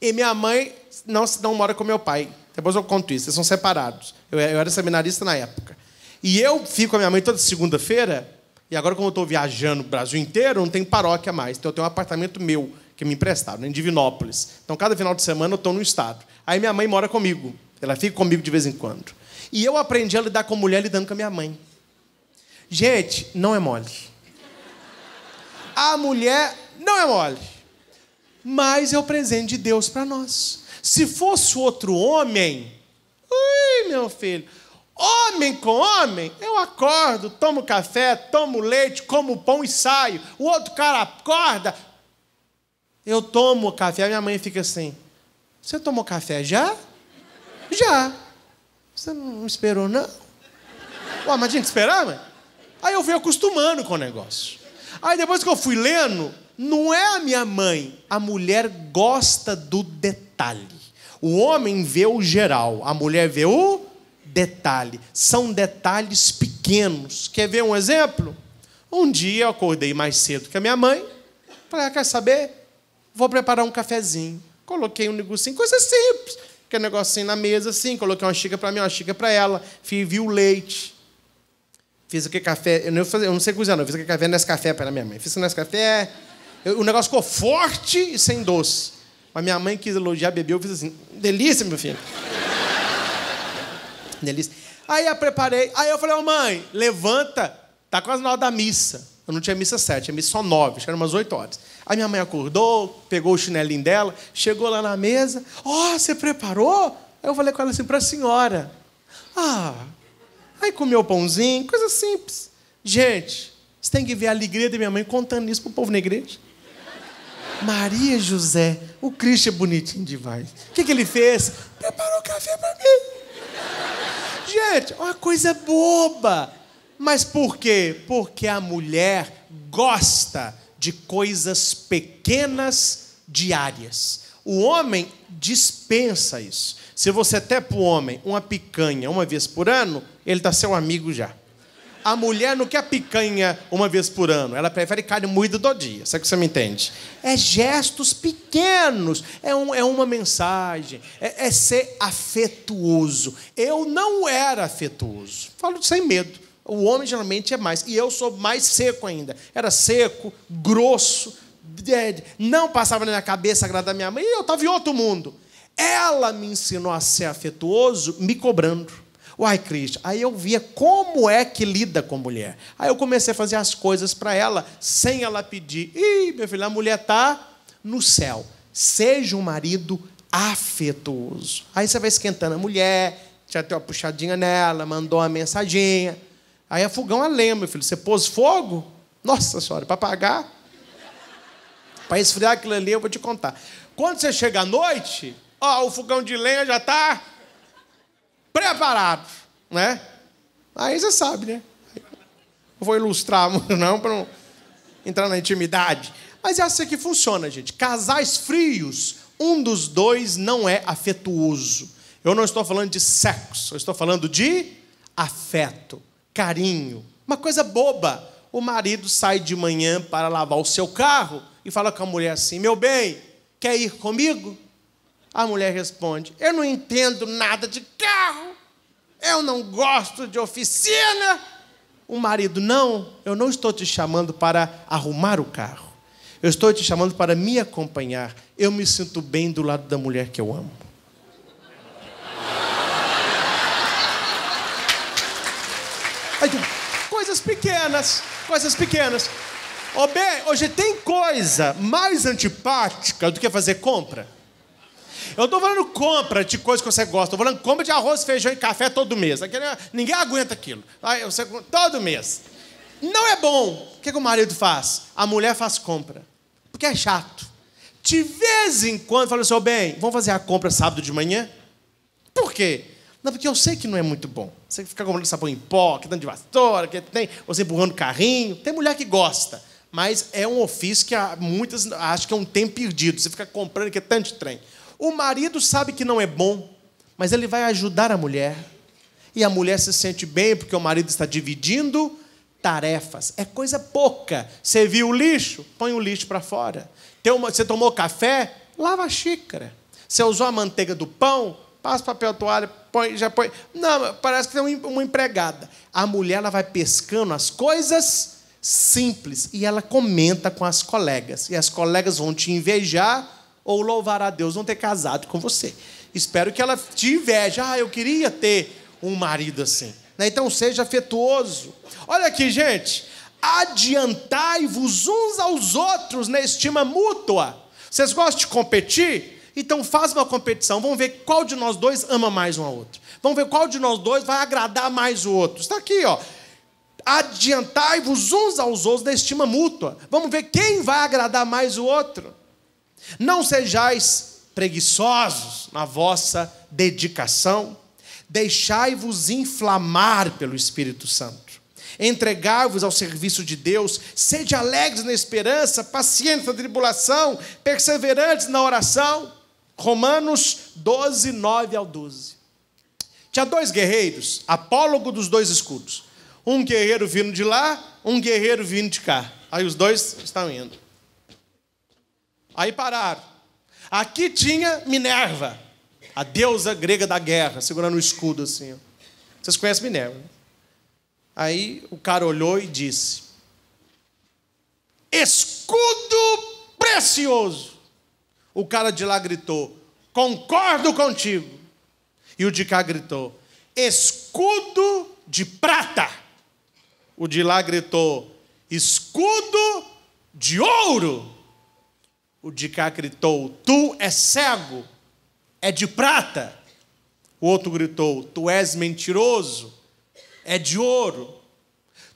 E minha mãe não, não mora com meu pai. Depois eu conto isso, eles são separados. Eu, eu era seminarista na época. E eu fico com a minha mãe toda segunda-feira, e agora, como eu estou viajando o Brasil inteiro, não tem paróquia mais. Então eu tenho um apartamento meu que me emprestaram, em Divinópolis. Então, cada final de semana eu estou no estado. Aí minha mãe mora comigo. Ela fica comigo de vez em quando. E eu aprendi a lidar com mulher lidando com a minha mãe. Gente, não é mole a mulher não é mole. Mas é o presente de Deus para nós. Se fosse outro homem, ui, meu filho, homem com homem, eu acordo, tomo café, tomo leite, como pão e saio. O outro cara acorda, eu tomo café, minha mãe fica assim: Você tomou café já? Já. Você não esperou, não? Ué, mas tinha que esperar, mãe? Aí eu venho acostumando com o negócio. Aí depois que eu fui lendo, não é a minha mãe. A mulher gosta do detalhe. O homem vê o geral, a mulher vê o detalhe. São detalhes pequenos. Quer ver um exemplo? Um dia eu acordei mais cedo que a minha mãe. Falei, ah, quer saber? Vou preparar um cafezinho. Coloquei um negocinho, coisa simples. Que negocinho na mesa, assim, coloquei uma xícara para mim, uma xícara para ela, fervi o leite. Fiz o que café. Eu não, fazia, eu não sei cozinhar, não. Fiz o que café para minha mãe. Fiz o nesse café. o negócio ficou forte e sem doce. Mas minha mãe quis elogiar, bebeu. Eu fiz assim: delícia, meu filho. [LAUGHS] delícia. Aí eu preparei. Aí eu falei: oh, mãe, levanta. Tá quase na hora da missa. Eu não tinha missa sete, tinha missa só nove, acho que era umas oito horas. Aí minha mãe acordou, pegou o chinelinho dela, chegou lá na mesa. Ó, oh, você preparou? Aí eu falei com ela assim: para a senhora. Ah, Aí comeu o pãozinho, coisa simples. Gente, você tem que ver a alegria da minha mãe contando isso pro povo na igreja. Maria José, o Cristo é bonitinho demais. O que, que ele fez? Preparou café para mim. Gente, uma coisa boba. Mas por quê? Porque a mulher gosta de coisas pequenas diárias. O homem dispensa isso. Se você até para o homem uma picanha uma vez por ano, ele está seu amigo já. A mulher não quer picanha uma vez por ano, ela prefere carne moída do dia, sabe que você me entende? É gestos pequenos, é, um, é uma mensagem, é, é, ser afetuoso. Eu não era afetuoso, falo sem medo. O homem geralmente é mais, e eu sou mais seco ainda. Era seco, grosso, é, não passava na minha cabeça agradar minha mãe, eu estava em outro mundo. Ela me ensinou a ser afetuoso, me cobrando. Uai, Cris, aí eu via como é que lida com mulher. Aí eu comecei a fazer as coisas para ela sem ela pedir. Ih, meu filho, a mulher tá no céu. Seja um marido afetuoso. Aí você vai esquentando a mulher, já até uma puxadinha nela, mandou uma mensaginha. Aí é fogão a lenha, meu filho. Você pôs fogo? Nossa senhora, para apagar? Para esfriar aquilo ali, eu vou te contar. Quando você chega à noite, ó, o fogão de lenha já está preparado, né? Aí você sabe, né? Não vou ilustrar muito, não, para não entrar na intimidade. Mas é assim que funciona, gente. Casais frios, um dos dois não é afetuoso. Eu não estou falando de sexo, eu estou falando de afeto, carinho. Uma coisa boba. O marido sai de manhã para lavar o seu carro e fala com a mulher assim: Meu bem, quer ir comigo? A mulher responde: Eu não entendo nada de carro, eu não gosto de oficina. O marido: Não, eu não estou te chamando para arrumar o carro, eu estou te chamando para me acompanhar. Eu me sinto bem do lado da mulher que eu amo. Coisas pequenas, coisas pequenas. Ô, oh, bem, hoje tem coisa mais antipática do que fazer compra? Eu estou falando compra de coisas que você gosta. Estou falando compra de arroz, feijão e café todo mês. Aquele, é- ninguém aguenta aquilo. todo mês. Não é bom. O que, é que o marido faz? A mulher faz compra. Porque é chato. De vez em quando, fala assim, bem, vamos fazer a compra sábado de manhã? Por quê? Não, porque eu sei que não é muito bom. Você fica comprando sabão em pó, que dando de vassoura, que tem, você empurrando carrinho. Tem mulher que gosta, mas é um ofício que muitas acham que é um tempo perdido. Você fica comprando que é tanto de trem. O marido sabe que não é bom, mas ele vai ajudar a mulher. E a mulher se sente bem porque o marido está dividindo tarefas. É coisa pouca. Você viu o lixo? Põe o lixo para fora. Você tomou café? Lava a xícara. Você usou a manteiga do pão? Passa papel toalha, põe, já põe. Não, parece que tem uma empregada. A mulher ela vai pescando as coisas simples e ela comenta com as colegas. E as colegas vão te invejar ou louvar a Deus não ter casado com você. Espero que ela te inveje. Ah, eu queria ter um marido assim. Né? Então seja afetuoso. Olha aqui, gente. Adiantai-vos uns aos outros na estima mútua. Vocês gostam de competir? Então faz uma competição. Vamos ver qual de nós dois ama mais um ao outro. Vamos ver qual de nós dois vai agradar mais o outro. Está aqui, ó. Adiantai-vos uns aos outros na estima mútua. Vamos ver quem vai agradar mais o outro. Não sejais preguiçosos na vossa dedicação, deixai-vos inflamar pelo Espírito Santo. Entregai-vos ao serviço de Deus, sede alegres na esperança, pacientes na tribulação, perseverantes na oração. Romanos 12, 9 ao 12. Tinha dois guerreiros, apólogo dos dois escudos. Um guerreiro vindo de lá, um guerreiro vindo de cá. Aí os dois estão indo. Aí pararam. Aqui tinha Minerva, a deusa grega da guerra, segurando o um escudo assim. Ó. Vocês conhecem Minerva? Né? Aí o cara olhou e disse: Escudo precioso. O cara de lá gritou: Concordo contigo. E o de cá gritou: Escudo de prata. O de lá gritou: Escudo de ouro. O de cá gritou: Tu és cego, é de prata. O outro gritou: Tu és mentiroso, é de ouro.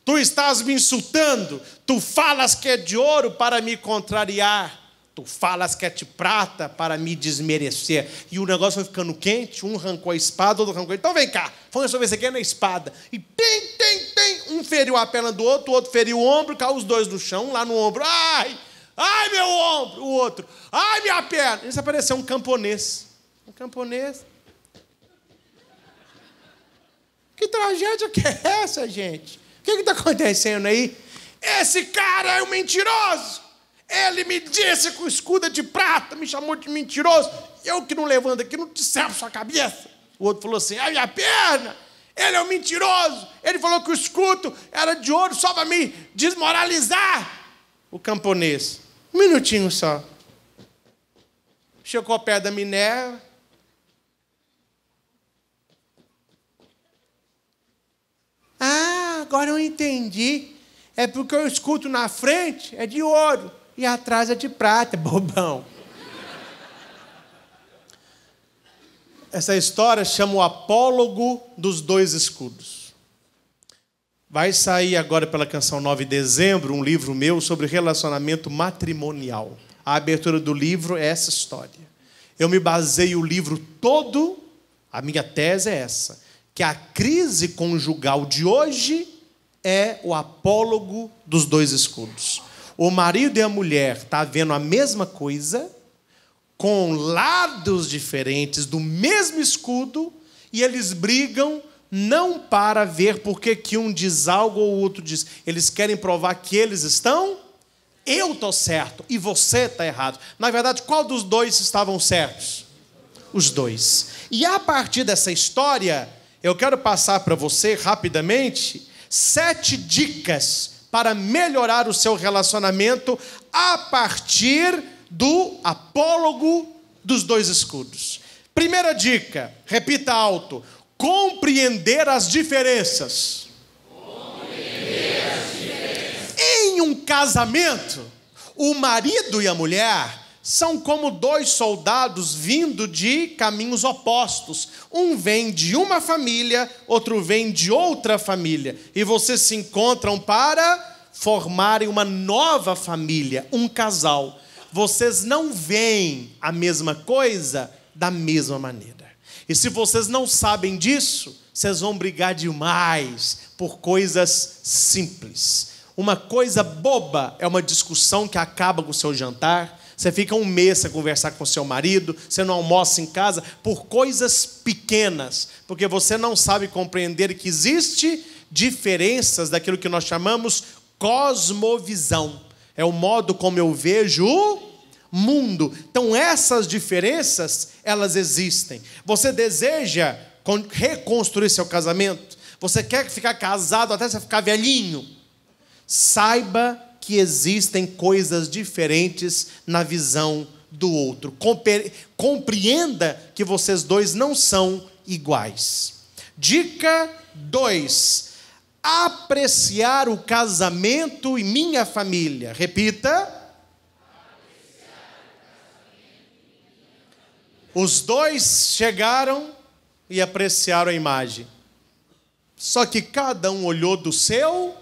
Tu estás me insultando, tu falas que é de ouro para me contrariar. Tu falas que é de prata para me desmerecer. E o negócio foi ficando quente, um arrancou a espada, outro arrancou. Então vem cá, vamos resolver isso aqui é na espada. E tem, tem, tem. Um feriu a perna do outro, o outro feriu o ombro, caiu os dois no chão, um lá no ombro. Ai! Ai, meu ombro! O outro. Ai, minha perna! Eles apareceu um camponês. Um camponês. Que tragédia que é essa, gente? O que está acontecendo aí? Esse cara é um mentiroso! Ele me disse com escudo é de prata, me chamou de mentiroso. Eu que não levanto aqui, não te servo sua cabeça. O outro falou assim: ai, minha perna! Ele é um mentiroso! Ele falou que o escudo era de ouro só para me desmoralizar. O camponês. Um minutinho só. Chegou ao pé da Minerva. Ah, agora eu entendi. É porque eu escuto na frente é de ouro e atrás é de prata, [LAUGHS] bobão. Essa história chama o apólogo dos dois escudos. Vai sair agora pela Canção 9 de dezembro um livro meu sobre relacionamento matrimonial. A abertura do livro é essa história. Eu me baseio o livro todo, a minha tese é essa, que a crise conjugal de hoje é o apólogo dos dois escudos. O marido e a mulher estão tá vendo a mesma coisa, com lados diferentes do mesmo escudo, e eles brigam não para ver porque que um diz algo ou o outro diz. Eles querem provar que eles estão, eu estou certo e você está errado. Na verdade, qual dos dois estavam certos? Os dois. E a partir dessa história, eu quero passar para você rapidamente sete dicas para melhorar o seu relacionamento a partir do apólogo dos dois escudos. Primeira dica, repita alto: compreender as diferenças. Compreender as diferenças. Em um casamento, o marido e a mulher são como dois soldados vindo de caminhos opostos. Um vem de uma família, outro vem de outra família. E vocês se encontram para formarem uma nova família, um casal. Vocês não veem a mesma coisa da mesma maneira. E se vocês não sabem disso, vocês vão brigar demais por coisas simples. Uma coisa boba é uma discussão que acaba com o seu jantar. Você fica um mês a conversar com seu marido, você não almoça em casa por coisas pequenas, porque você não sabe compreender que existe diferenças daquilo que nós chamamos cosmovisão. É o modo como eu vejo o mundo. Então essas diferenças, elas existem. Você deseja reconstruir seu casamento? Você quer ficar casado até você ficar velhinho? Saiba que existem coisas diferentes na visão do outro. Compreenda que vocês dois não são iguais. Dica 2: apreciar o casamento e minha família. Repita Os dois chegaram e apreciaram a imagem. Só que cada um olhou do seu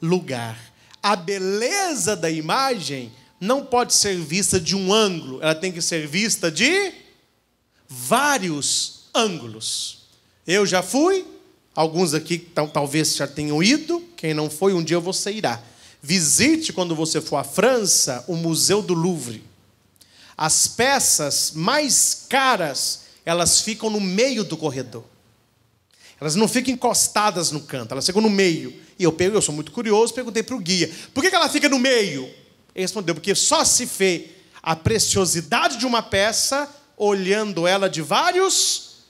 lugar. A beleza da imagem não pode ser vista de um ângulo, ela tem que ser vista de vários ângulos. Eu já fui, alguns aqui talvez já tenham ido, quem não foi, um dia você irá. Visite, quando você for à França, o Museu do Louvre. As peças mais caras, elas ficam no meio do corredor. Elas não ficam encostadas no canto, elas ficam no meio. E eu, pego, eu sou muito curioso, perguntei para o guia, por que ela fica no meio? Ele respondeu, porque só se vê a preciosidade de uma peça olhando ela de vários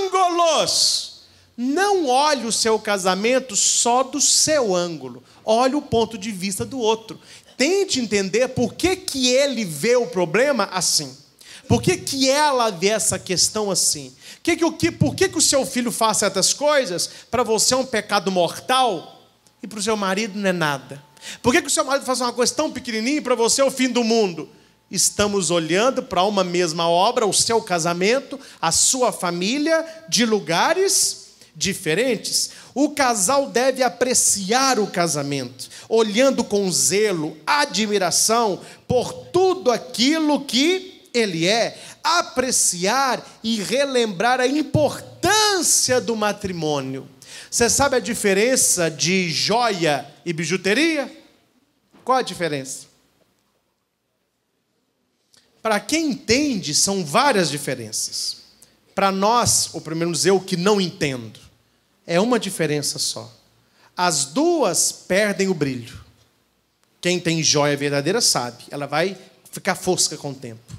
ângulos. Não olhe o seu casamento só do seu ângulo, olhe o ponto de vista do outro tente entender por que, que ele vê o problema assim. Por que, que ela vê essa questão assim? Que que, o que, por que, que o seu filho faz certas coisas? Para você é um pecado mortal e para o seu marido não é nada. Por que, que o seu marido faz uma coisa tão pequenininha e para você é o fim do mundo? Estamos olhando para uma mesma obra, o seu casamento, a sua família, de lugares diferentes, o casal deve apreciar o casamento, olhando com zelo, admiração por tudo aquilo que ele é, apreciar e relembrar a importância do matrimônio. Você sabe a diferença de joia e bijuteria? Qual a diferença? Para quem entende, são várias diferenças. Para nós, ou pelo menos eu que não entendo, é uma diferença só. As duas perdem o brilho. Quem tem joia verdadeira sabe, ela vai ficar fosca com o tempo.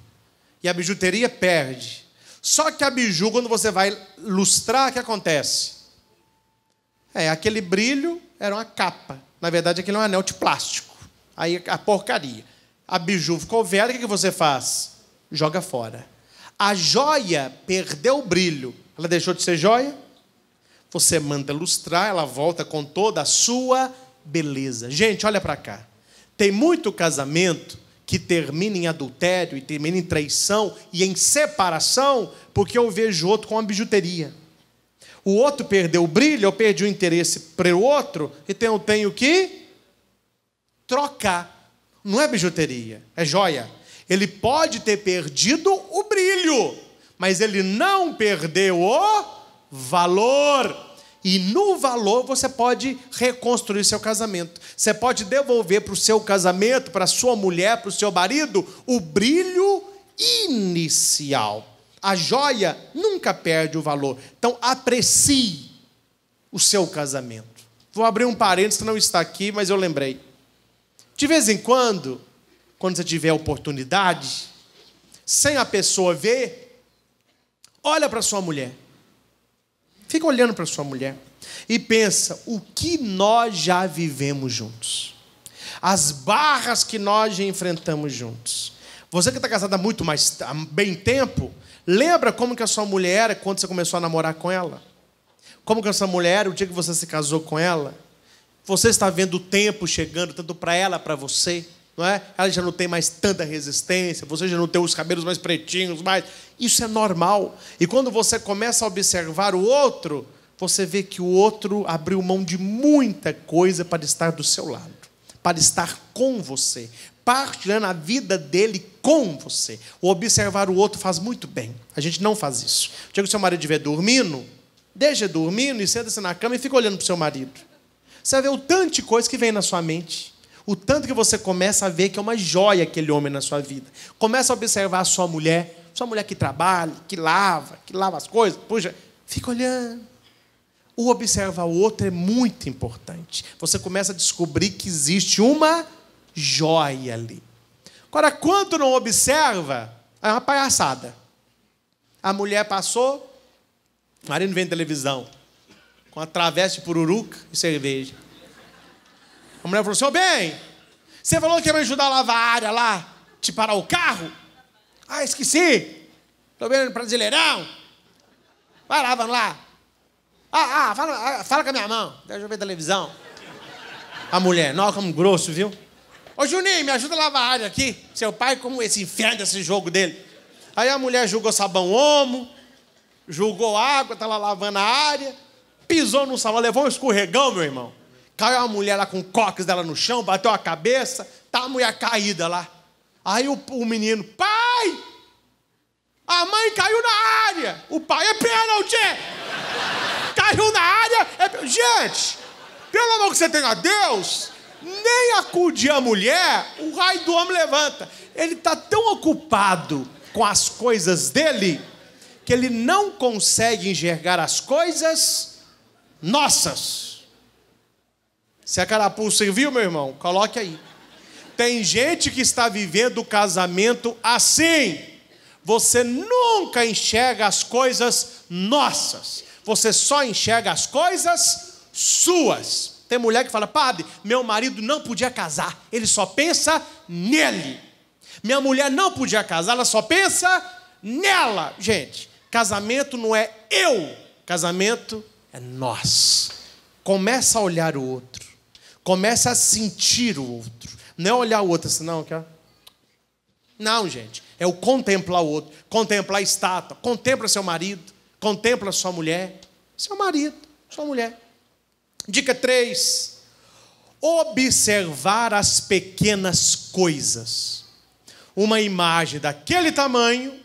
E a bijuteria perde. Só que a biju, quando você vai lustrar, o que acontece? É, aquele brilho era uma capa. Na verdade, aquele é um anel de plástico. Aí a porcaria. A biju ficou velha, o que você faz? Joga fora. A joia perdeu o brilho. Ela deixou de ser joia. Você manda lustrar, ela volta com toda a sua beleza. Gente, olha para cá. Tem muito casamento que termina em adultério e termina em traição e em separação, porque eu vejo outro com uma bijuteria. O outro perdeu o brilho, eu perdi o interesse para o outro, então eu tenho que trocar. Não é bijuteria, é joia. Ele pode ter perdido o brilho, mas ele não perdeu o valor. E no valor você pode reconstruir seu casamento. Você pode devolver para o seu casamento, para a sua mulher, para o seu marido, o brilho inicial. A joia nunca perde o valor. Então aprecie o seu casamento. Vou abrir um parênteses que não está aqui, mas eu lembrei. De vez em quando, quando você tiver oportunidade, sem a pessoa ver, olha para sua mulher. Fica olhando para sua mulher e pensa o que nós já vivemos juntos. As barras que nós já enfrentamos juntos. Você que está casada há muito mais há bem tempo, lembra como que a sua mulher era quando você começou a namorar com ela? Como que essa mulher o dia que você se casou com ela? Você está vendo o tempo chegando, tanto para ela, para você não é? Ela já não tem mais tanta resistência, você já não tem os cabelos mais pretinhos, mais. Isso é normal. E quando você começa a observar o outro, você vê que o outro abriu mão de muita coisa para estar do seu lado, para estar com você, partilhando a vida dele com você. O observar o outro faz muito bem. A gente não faz isso. Chega o seu marido estiver dormindo, deixa dormindo e senta-se na cama e fica olhando para o seu marido. Você vê o tanto de coisa que vem na sua mente o tanto que você começa a ver que é uma joia aquele homem na sua vida. Começa a observar a sua mulher, sua mulher que trabalha, que lava, que lava as coisas, puxa, fica olhando. O observar o outro é muito importante. Você começa a descobrir que existe uma joia ali. Agora, quanto não observa, é uma palhaçada. A mulher passou, o marido vem televisão, com a travessa de pururuca e cerveja. A mulher falou: Seu bem, você falou que ia me ajudar a lavar a área lá, te parar o carro? Ah, esqueci. Tô vendo no Brasileirão. Vai lá, vamos lá. Ah, ah, fala, ah, fala com a minha mão. Deixa eu ver televisão. A mulher, nossa, como grosso, viu? Ô Juninho, me ajuda a lavar a área aqui. Seu pai, como esse inferno desse jogo dele. Aí a mulher julgou sabão homo, julgou água, tá lá lavando a área, pisou no sabão, levou um escorregão, meu irmão. Caiu a mulher lá com o dela no chão, bateu a cabeça, tá a mulher caída lá. Aí o, o menino, pai! A mãe caiu na área! O pai é pênalti! É. caiu na área! É... Gente, pelo amor que você tem a Deus, nem acude a mulher, o raio do homem levanta. Ele está tão ocupado com as coisas dele que ele não consegue enxergar as coisas nossas. Se a carapuça serviu, meu irmão, coloque aí. Tem gente que está vivendo o casamento assim. Você nunca enxerga as coisas nossas. Você só enxerga as coisas suas. Tem mulher que fala: Padre, meu marido não podia casar, ele só pensa nele. Minha mulher não podia casar, ela só pensa nela. Gente, casamento não é eu, casamento é nós. Começa a olhar o outro. Começa a sentir o outro. Não é olhar o outro assim, não, quer? Não, gente. É o contemplar o outro. Contemplar a estátua. Contempla seu marido. Contempla sua mulher. Seu marido. Sua mulher. Dica 3. Observar as pequenas coisas. Uma imagem daquele tamanho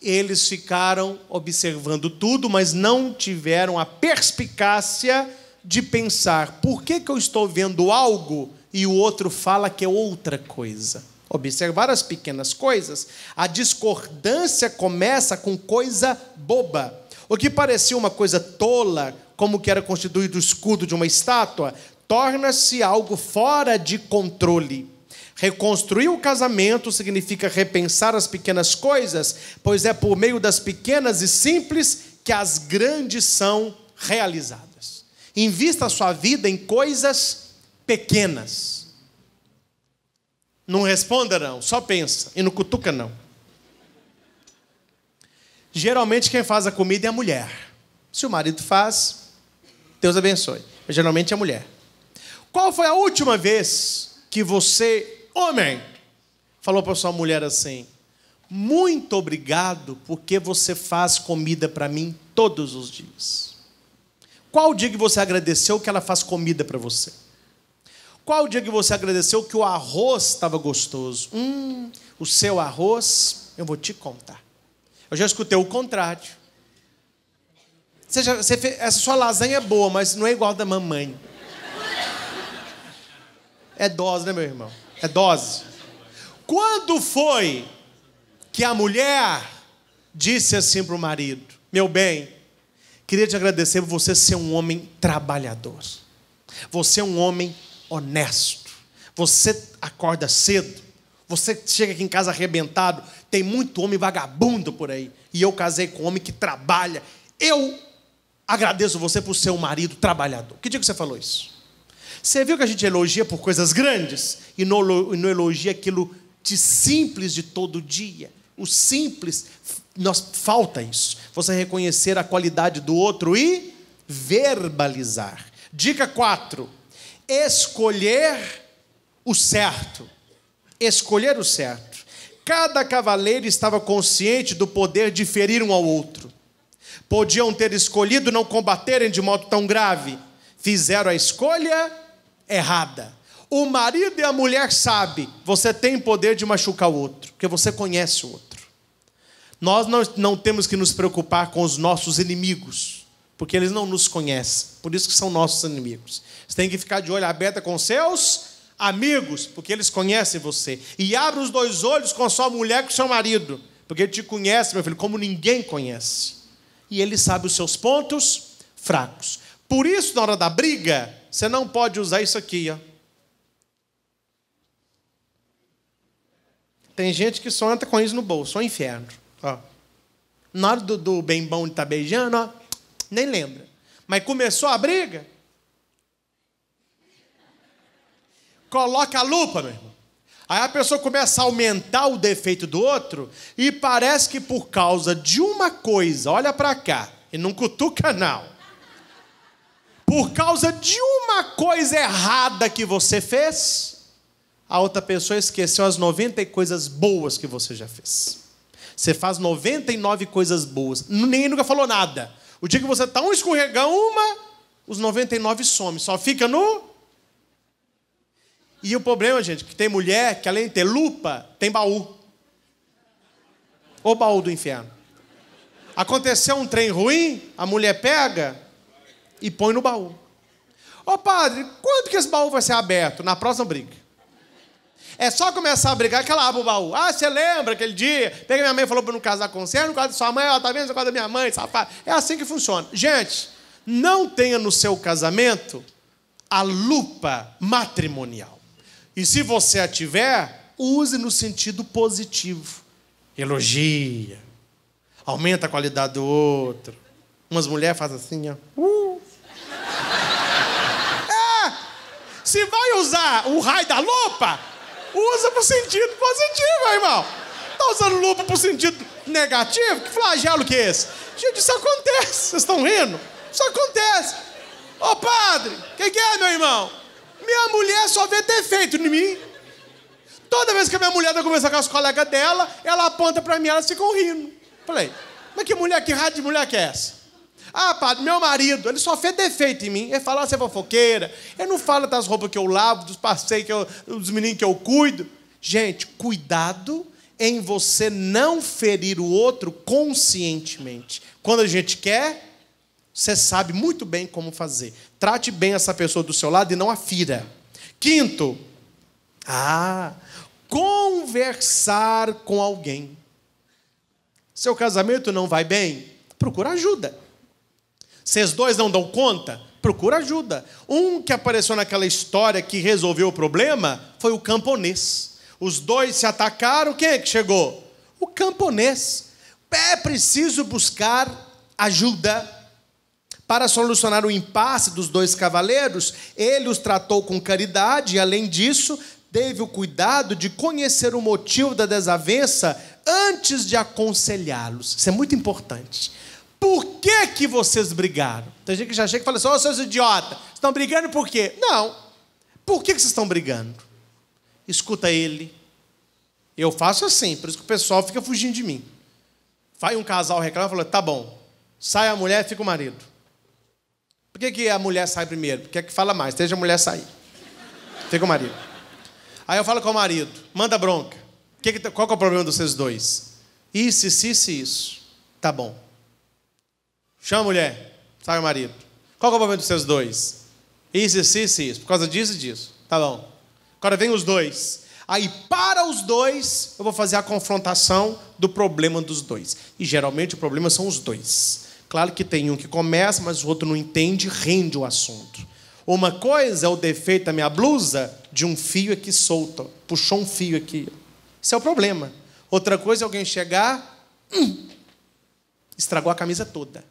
eles ficaram observando tudo, mas não tiveram a perspicácia de pensar por que, que eu estou vendo algo e o outro fala que é outra coisa. Observar as pequenas coisas, a discordância começa com coisa boba. O que parecia uma coisa tola, como que era constituído o escudo de uma estátua, torna-se algo fora de controle. Reconstruir o casamento significa repensar as pequenas coisas, pois é por meio das pequenas e simples que as grandes são realizadas. Invista a sua vida em coisas pequenas. Não responda, não, só pensa. E não cutuca, não. Geralmente quem faz a comida é a mulher. Se o marido faz, Deus abençoe. Mas geralmente é a mulher. Qual foi a última vez que você, homem, falou para sua mulher assim: Muito obrigado porque você faz comida para mim todos os dias? Qual o dia que você agradeceu que ela faz comida para você? Qual o dia que você agradeceu que o arroz estava gostoso? Hum, o seu arroz, eu vou te contar. Eu já escutei o contrário. Você já, você fez, essa sua lasanha é boa, mas não é igual da mamãe. É dose, né, meu irmão? É dose. Quando foi que a mulher disse assim para o marido: Meu bem, Queria te agradecer por você ser um homem trabalhador. Você é um homem honesto. Você acorda cedo. Você chega aqui em casa arrebentado. Tem muito homem vagabundo por aí. E eu casei com um homem que trabalha. Eu agradeço você por ser um marido trabalhador. Que dia que você falou isso? Você viu que a gente elogia por coisas grandes e não elogia aquilo de simples de todo dia. O simples, nós falta isso. Você reconhecer a qualidade do outro e verbalizar. Dica 4. Escolher o certo. Escolher o certo. Cada cavaleiro estava consciente do poder de ferir um ao outro. Podiam ter escolhido não combaterem de modo tão grave. Fizeram a escolha errada. O marido e a mulher sabem, você tem poder de machucar o outro, porque você conhece o outro. Nós não, não temos que nos preocupar com os nossos inimigos, porque eles não nos conhecem, por isso que são nossos inimigos. Você tem que ficar de olho aberto com seus amigos, porque eles conhecem você. E abre os dois olhos com sua mulher e com seu marido, porque ele te conhece, meu filho, como ninguém conhece. E ele sabe os seus pontos fracos. Por isso, na hora da briga, você não pode usar isso aqui, ó. Tem gente que só entra com isso no bolso, é um inferno. Ó. Na hora do, do bem bom de estar tá beijando, ó, nem lembra. Mas começou a briga. Coloca a lupa, meu irmão. Aí a pessoa começa a aumentar o defeito do outro e parece que por causa de uma coisa, olha para cá, e não cutuca não. Por causa de uma coisa errada que você fez, a outra pessoa esqueceu as 90 coisas boas que você já fez. Você faz 99 coisas boas. Ninguém nunca falou nada. O dia que você está um escorregão, uma, os 99 somem. Só fica no. E o problema, gente, que tem mulher que além de ter lupa, tem baú. O baú do inferno. Aconteceu um trem ruim, a mulher pega e põe no baú. Ô padre, quando que esse baú vai ser aberto? Na próxima briga. É só começar a brigar que ela abre o baú. Ah, você lembra aquele dia? Peguei minha mãe e falou para não casar com você, não casa da sua mãe, ela tá vendo, você casa é da minha mãe, safado. É assim que funciona. Gente, não tenha no seu casamento a lupa matrimonial. E se você a tiver, use no sentido positivo. Elogia, aumenta a qualidade do outro. Umas mulheres fazem assim, ó. Uh. [LAUGHS] É. Se vai usar o raio da lupa, Usa pro sentido positivo, irmão. Tá usando lupa pro sentido negativo? Que flagelo que é esse? Gente, isso acontece. Vocês estão rindo? Isso acontece. Ô padre, o que, que é, meu irmão? Minha mulher só vê defeito em mim. Toda vez que a minha mulher tá conversando com as colegas dela, ela aponta pra mim e elas ficam rindo. Falei, mas que mulher, que rádio de mulher que é essa? Ah, padre, meu marido, ele só fez defeito em mim. Ele fala, ah, você é fofoqueira. Ele não fala das roupas que eu lavo, dos passeios que eu, dos meninos que eu cuido. Gente, cuidado em você não ferir o outro conscientemente. Quando a gente quer, você sabe muito bem como fazer. Trate bem essa pessoa do seu lado e não a fira. Quinto, ah, conversar com alguém. Seu casamento não vai bem? Procura ajuda. Vocês dois não dão conta? Procura ajuda. Um que apareceu naquela história que resolveu o problema foi o camponês. Os dois se atacaram, quem é que chegou? O camponês. É preciso buscar ajuda. Para solucionar o impasse dos dois cavaleiros, ele os tratou com caridade e, além disso, teve o cuidado de conhecer o motivo da desavença antes de aconselhá-los. Isso é muito importante. Por que, que vocês brigaram? Tem gente que já chega e fala assim: Ô, oh, seus idiotas, estão brigando por quê? Não. Por que, que vocês estão brigando? Escuta ele. Eu faço assim, por isso que o pessoal fica fugindo de mim. Vai um casal reclama e fala: tá bom, sai a mulher, fica o marido. Por que, que a mulher sai primeiro? Porque é que fala mais, deixa a mulher sair. Fica o marido. Aí eu falo com o marido, manda bronca. Que que, tá, qual que é o problema dos seus dois? Isso, isso, isso, isso. Tá bom. Chama a mulher, sai o marido. Qual é o problema dos seus dois? Isso, isso, isso, isso. Por causa disso e disso. Tá bom. Agora vem os dois. Aí, para os dois, eu vou fazer a confrontação do problema dos dois. E geralmente o problema são os dois. Claro que tem um que começa, mas o outro não entende, rende o assunto. Uma coisa é o defeito da minha blusa de um fio aqui solto. Puxou um fio aqui. Isso é o problema. Outra coisa é alguém chegar, hum, estragou a camisa toda.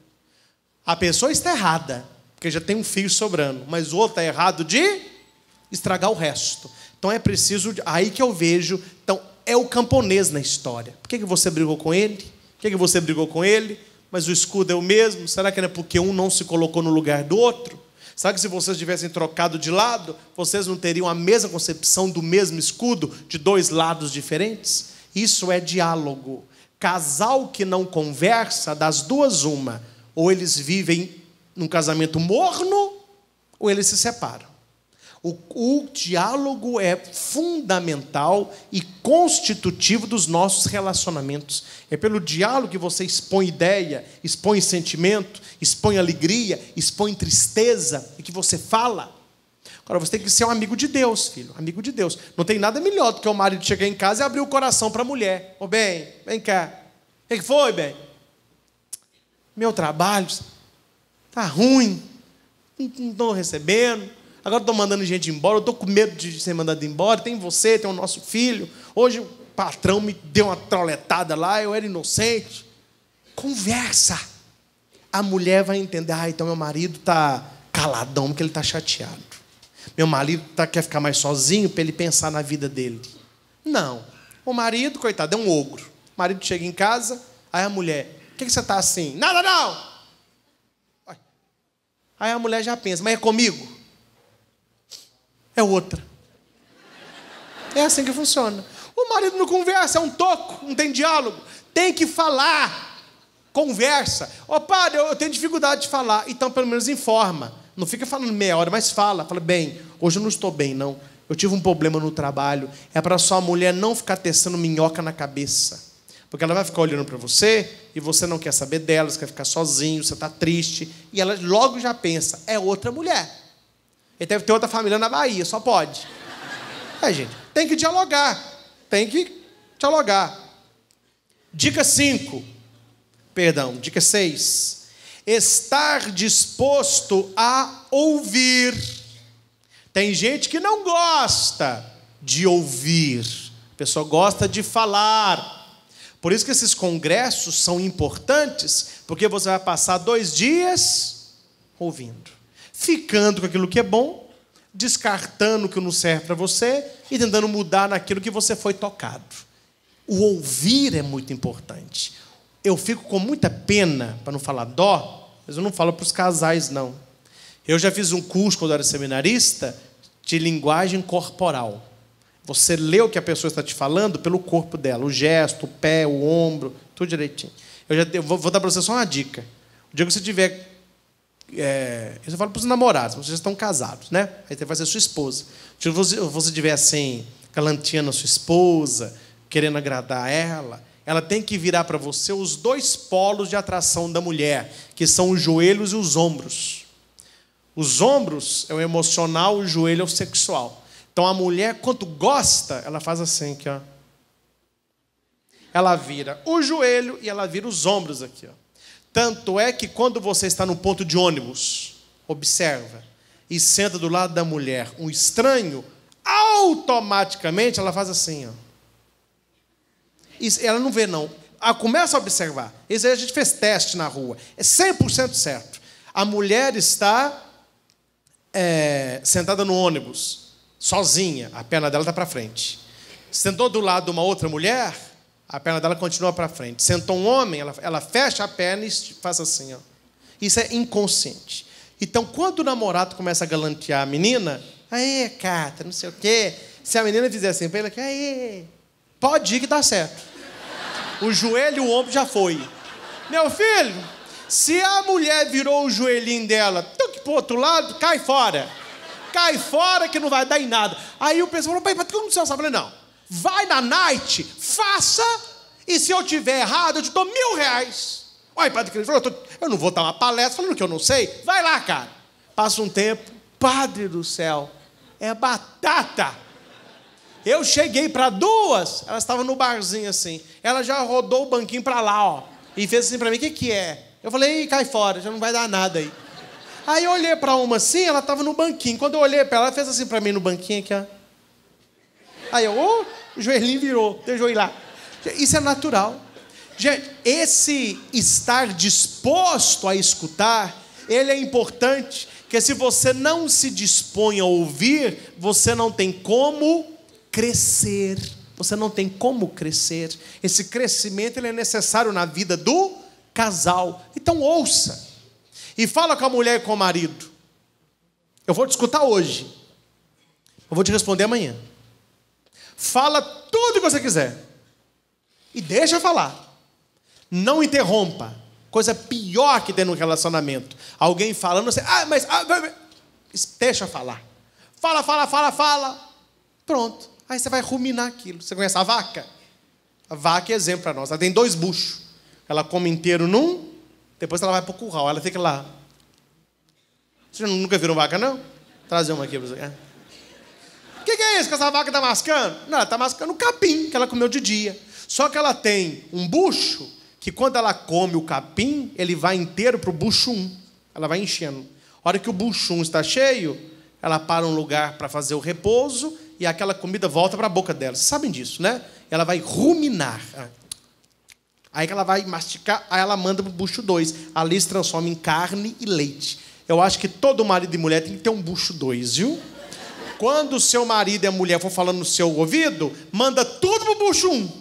A pessoa está errada, porque já tem um fio sobrando, mas o outro está errado de estragar o resto. Então é preciso. Aí que eu vejo. Então, é o camponês na história. Por que, que você brigou com ele? Por que, que você brigou com ele? Mas o escudo é o mesmo? Será que não é porque um não se colocou no lugar do outro? Será que se vocês tivessem trocado de lado, vocês não teriam a mesma concepção do mesmo escudo, de dois lados diferentes? Isso é diálogo. Casal que não conversa, das duas, uma ou eles vivem num casamento morno, ou eles se separam. O, o, diálogo é fundamental e constitutivo dos nossos relacionamentos. É pelo diálogo que você expõe ideia, expõe sentimento, expõe alegria, expõe tristeza, e que você fala. Agora, você tem que ser um amigo de Deus, filho, amigo de Deus. Não tem nada melhor do que o marido chegar em casa e abrir o coração para a mulher. Ô, oh, bem, vem cá. O que foi, bem? meu trabalho está ruim, não estou recebendo, agora estou mandando gente embora, estou com medo de ser mandado embora, tem você, tem o nosso filho, hoje o patrão me deu uma troletada lá, eu era inocente. Conversa. A mulher vai entender, ah, então meu marido está caladão porque ele está chateado. Meu marido tá, quer ficar mais sozinho para ele pensar na vida dele. Não. O marido, coitado, é um ogro. O marido chega em casa, aí a mulher, que, que você está assim? Nada não! Aí a mulher já pensa, mas é comigo? É outra. É assim que funciona. O marido não conversa, é um toco, não tem diálogo. Tem que falar. Conversa. Ô padre, eu tenho dificuldade de falar. Então, pelo menos informa. Não fica falando meia hora, mas fala. Fala, bem, hoje eu não estou bem, não. Eu tive um problema no trabalho. É para sua mulher não ficar tecendo minhoca na cabeça. Porque ela vai ficar olhando para você e você não quer saber dela, você quer ficar sozinho, você está triste. E ela logo já pensa, é outra mulher. Ele deve ter outra família na Bahia, só pode. É, gente, tem que dialogar. Tem que dialogar. Dica 5. Perdão, dica 6. Estar disposto a ouvir. Tem gente que não gosta de ouvir. A pessoa gosta de falar por isso que esses congressos são importantes, porque você vai passar dois dias ouvindo, ficando com aquilo que é bom, descartando o que não serve para você e tentando mudar naquilo que você foi tocado. O ouvir é muito importante. Eu fico com muita pena, para não falar dó, mas eu não falo para os casais, não. Eu já fiz um curso quando eu era seminarista de linguagem corporal. Você lê o que a pessoa está te falando pelo corpo dela, o gesto, o pé, o ombro, tudo direitinho. Eu já eu vou, dar para você só uma dica. O dia que você tiver. É, eu falo para os namorados, vocês estão casados, né? Aí você vai ser sua esposa. Se você, você tiver assim, galanteando a sua esposa, querendo agradar ela, ela tem que virar para você os dois polos de atração da mulher, que são os joelhos e os ombros. Os ombros é o emocional, o joelho é o sexual. Então a mulher, quando gosta, ela faz assim aqui, ó. Ela vira o joelho e ela vira os ombros aqui, ó. Tanto é que quando você está no ponto de ônibus, observa e senta do lado da mulher, um estranho, automaticamente ela faz assim, ó. ela não vê não. Ah, começa a observar. Isso aí a gente fez teste na rua. É 100% certo. A mulher está é, sentada no ônibus sozinha, a perna dela está para frente. Sentou do lado de uma outra mulher, a perna dela continua para frente. Sentou um homem, ela, ela fecha a perna e faz assim. Ó. Isso é inconsciente. Então, quando o namorado começa a galantear a menina, aê, Cata, não sei o quê. Se a menina fizer assim para ele, aê, pode ir que dá certo. O joelho e o ombro já foi. Meu filho, se a mulher virou o joelhinho dela para pro outro lado, cai fora cai fora que não vai dar em nada. Aí o pessoal falou, pai, mas como o senhor sabe? Eu falei, não, vai na night, faça, e se eu tiver errado, eu te dou mil reais. Aí padre Cris falou, eu não vou dar uma palestra falando que eu não sei. Vai lá, cara. Passa um tempo, padre do céu, é batata. Eu cheguei para duas, elas estavam no barzinho assim. Ela já rodou o banquinho para lá, ó, e fez assim para mim: o que, que é? Eu falei: cai fora, já não vai dar nada aí. Aí eu olhei para uma assim, ela estava no banquinho. Quando eu olhei para ela, ela fez assim para mim no banquinho aqui, ó. Aí eu, ô, oh, o joelhinho virou, eu ir lá. Isso é natural. Gente, esse estar disposto a escutar, ele é importante, que se você não se dispõe a ouvir, você não tem como crescer. Você não tem como crescer. Esse crescimento ele é necessário na vida do casal. Então ouça. E fala com a mulher e com o marido. Eu vou te escutar hoje. Eu vou te responder amanhã. Fala tudo o que você quiser. E deixa falar. Não interrompa. Coisa pior que tem no relacionamento. Alguém falando, você. Ah, mas. Ah, vai, vai. Deixa falar. Fala, fala, fala, fala. Pronto. Aí você vai ruminar aquilo. Você conhece a vaca? A vaca é exemplo para nós. Ela tem dois buchos. Ela come inteiro num depois ela vai pro curral, ela fica lá. Você nunca viram vaca, não? Trazer uma aqui pra você. O é. que, que, é isso que essa vaca tá mascando? Não, ela tá mascando o capim que ela comeu de dia. Só que ela tem um bucho que quando ela come o capim, ele vai inteiro pro bucho 1. Ela vai enchendo. A hora que o bucho 1 está cheio, ela para um lugar para fazer o repouso e aquela comida volta para a boca dela. Vocês sabem disso, né? Ela vai ruminar. Aí que ela vai mastigar, aí ela manda para o bucho 2. Ali se transforma em carne e leite. Eu acho que todo marido e mulher tem que ter um bucho 2, viu? Quando o seu marido e a mulher for falando no seu ouvido, manda tudo pro bucho 1. Um.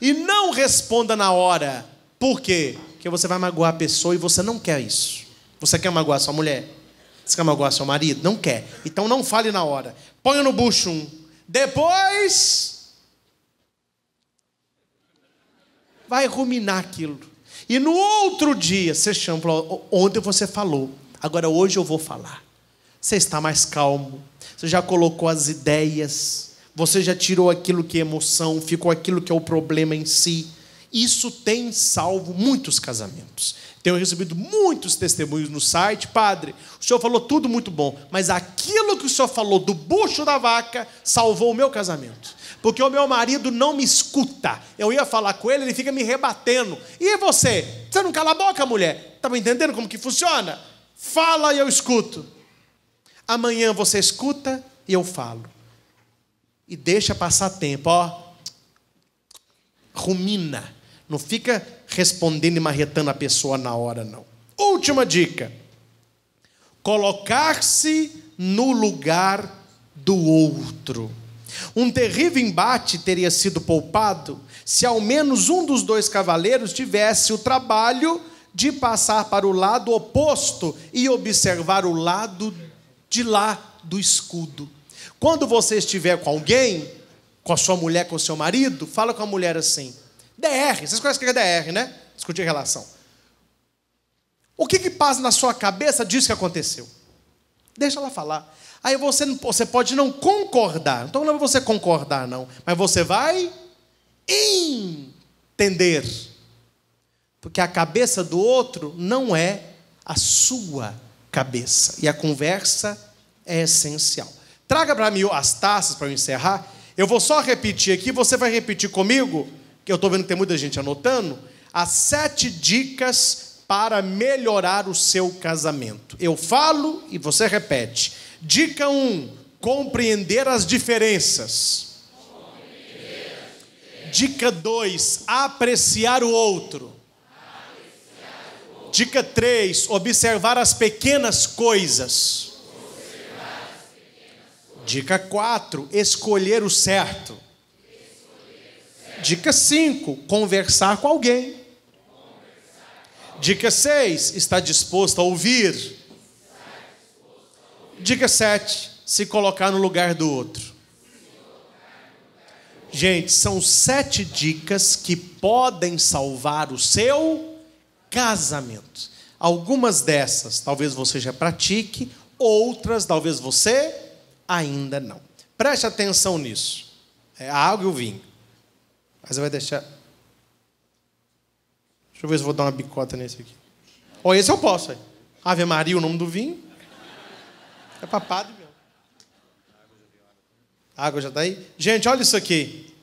E não responda na hora. Por quê? Porque você vai magoar a pessoa e você não quer isso. Você quer magoar sua mulher? Você quer magoar seu marido? Não quer. Então não fale na hora. Ponha no bucho 1. Um. Depois vai ruminar aquilo. E no outro dia, você chama, ontem você falou, agora hoje eu vou falar. Você está mais calmo, você já colocou as ideias, você já tirou aquilo que é emoção, ficou aquilo que é o problema em si. Isso tem salvo muitos casamentos. Tenho recebido muitos testemunhos no site. Padre, o senhor falou tudo muito bom, mas aquilo que o senhor falou do bucho da vaca salvou o meu casamento porque o meu marido não me escuta. Eu ia falar com ele, ele fica me rebatendo. E você? Você não cala a boca, mulher? Está me entendendo como que funciona? Fala e eu escuto. Amanhã você escuta e eu falo. E deixa passar tempo, ó. Rumina. Não fica respondendo e marretando a pessoa na hora, não. Última dica: colocar-se no lugar do outro. Um terrível embate teria sido poupado se ao menos um dos dois cavaleiros tivesse o trabalho de passar para o lado oposto e observar o lado de lá do escudo. Quando você estiver com alguém, com a sua mulher, com o seu marido, fala com a mulher assim: DR, vocês conhecem o que é DR, né? Discutir relação. O que que passa na sua cabeça diz que aconteceu? Deixa ela falar. Aí você, você pode não concordar. Então não é você concordar, não. Mas você vai entender. Porque a cabeça do outro não é a sua cabeça. E a conversa é essencial. Traga para mim as taças para eu encerrar. Eu vou só repetir aqui, você vai repetir comigo, que eu estou vendo que tem muita gente anotando, as sete dicas para melhorar o seu casamento. Eu falo e você repete. Dica 1: um, compreender as diferenças. Dica 2: apreciar o outro. Dica 3: observar as pequenas coisas. Dica 4: escolher o certo. Dica 5: conversar com alguém. Dica 6: está disposto a ouvir. Dica 7. Se colocar no lugar do outro. Gente, são sete dicas que podem salvar o seu casamento. Algumas dessas talvez você já pratique, outras talvez você ainda não. Preste atenção nisso. É a água e o vinho. Mas você vai deixar. Deixa eu ver se eu vou dar uma bicota nesse aqui. Ó, oh, esse eu posso. Ave Maria, o nome do vinho. É papado meu. A água já está aí? Gente, olha isso aqui.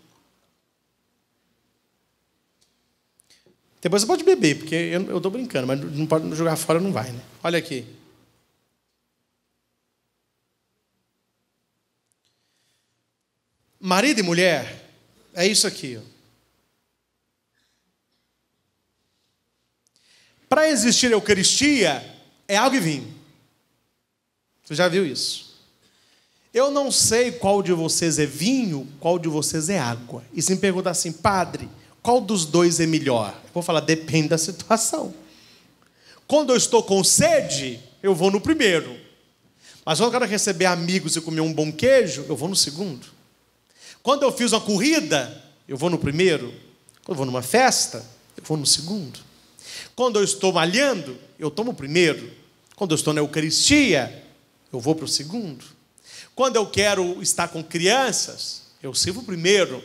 Depois você pode beber, porque eu estou brincando, mas não pode jogar fora, não vai, né? Olha aqui. Marido e mulher, é isso aqui. Para existir a Eucaristia, é algo e vinho. Você já viu isso? Eu não sei qual de vocês é vinho, qual de vocês é água. E se me perguntar assim, padre, qual dos dois é melhor? Eu vou falar, depende da situação. Quando eu estou com sede, eu vou no primeiro. Mas quando eu quero receber amigos e comer um bom queijo, eu vou no segundo. Quando eu fiz uma corrida, eu vou no primeiro. Quando eu vou numa festa, eu vou no segundo. Quando eu estou malhando, eu tomo o primeiro. Quando eu estou na Eucaristia, eu vou para o segundo. Quando eu quero estar com crianças, eu sirvo o primeiro.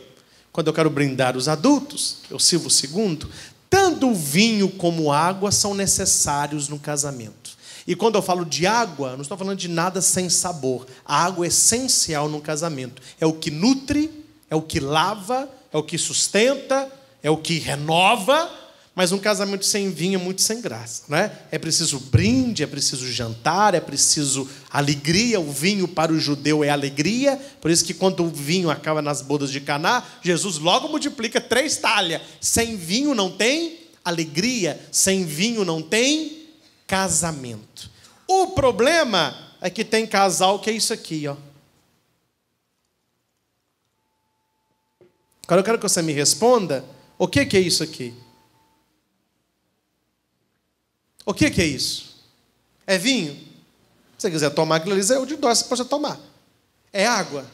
Quando eu quero brindar os adultos, eu sirvo o segundo. Tanto o vinho como água são necessários no casamento. E quando eu falo de água, não estou falando de nada sem sabor. A água é essencial no casamento. É o que nutre, é o que lava, é o que sustenta, é o que renova, mas um casamento sem vinho é muito sem graça, né? É preciso brinde, é preciso jantar, é preciso alegria. O vinho para o judeu é alegria. Por isso que quando o vinho acaba nas bodas de Caná, Jesus logo multiplica três talhas. Sem vinho não tem alegria, sem vinho não tem casamento. O problema é que tem casal que é isso aqui, ó. Agora eu quero que você me responda: o que, que é isso aqui? O que, que é isso? É vinho? Se você quiser tomar aquilo ali, é o de dose, você pode tomar. É água?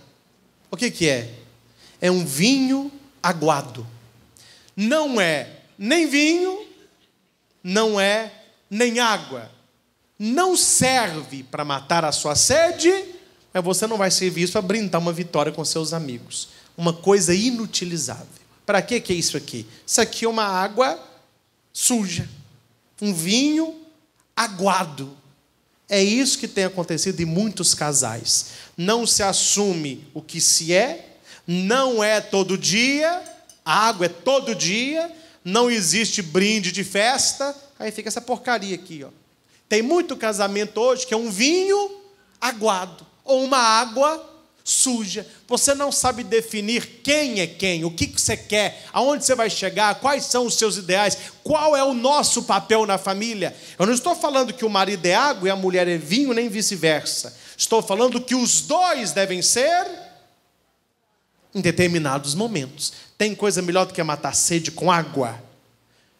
O que, que é? É um vinho aguado. Não é nem vinho, não é nem água. Não serve para matar a sua sede, mas você não vai servir isso para brindar uma vitória com seus amigos. Uma coisa inutilizável. Para que, que é isso aqui? Isso aqui é uma água suja um vinho aguado. É isso que tem acontecido em muitos casais. Não se assume o que se é, não é todo dia, a água é todo dia, não existe brinde de festa, aí fica essa porcaria aqui, ó. Tem muito casamento hoje que é um vinho aguado ou uma água suja, você não sabe definir quem é quem, o que você quer, aonde você vai chegar, quais são os seus ideais, qual é o nosso papel na família. Eu não estou falando que o marido é água e a mulher é vinho, nem vice-versa. Estou falando que os dois devem ser em determinados momentos. Tem coisa melhor do que matar sede com água?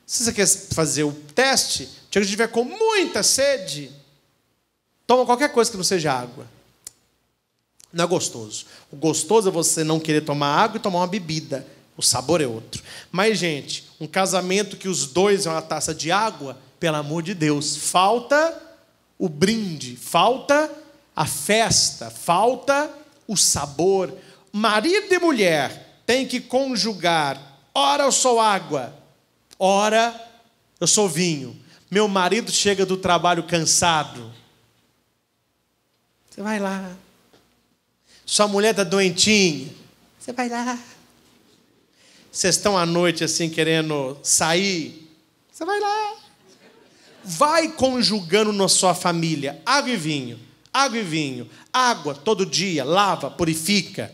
Se você quer fazer o teste, se você estiver com muita sede, toma qualquer coisa que não seja água não é gostoso. O gostoso é você não querer tomar água e tomar uma bebida. O sabor é outro. Mas, gente, um casamento que os dois é uma taça de água, pelo amor de Deus, falta o brinde, falta a festa, falta o sabor. Marido e mulher têm que conjugar. Ora eu sou água, ora eu sou vinho. Meu marido chega do trabalho cansado. Você vai lá, sua mulher está doentinha. Você vai lá. Vocês estão à noite assim querendo sair. Você vai lá. Vai conjugando na sua família água e vinho, água e vinho, água todo dia, lava, purifica,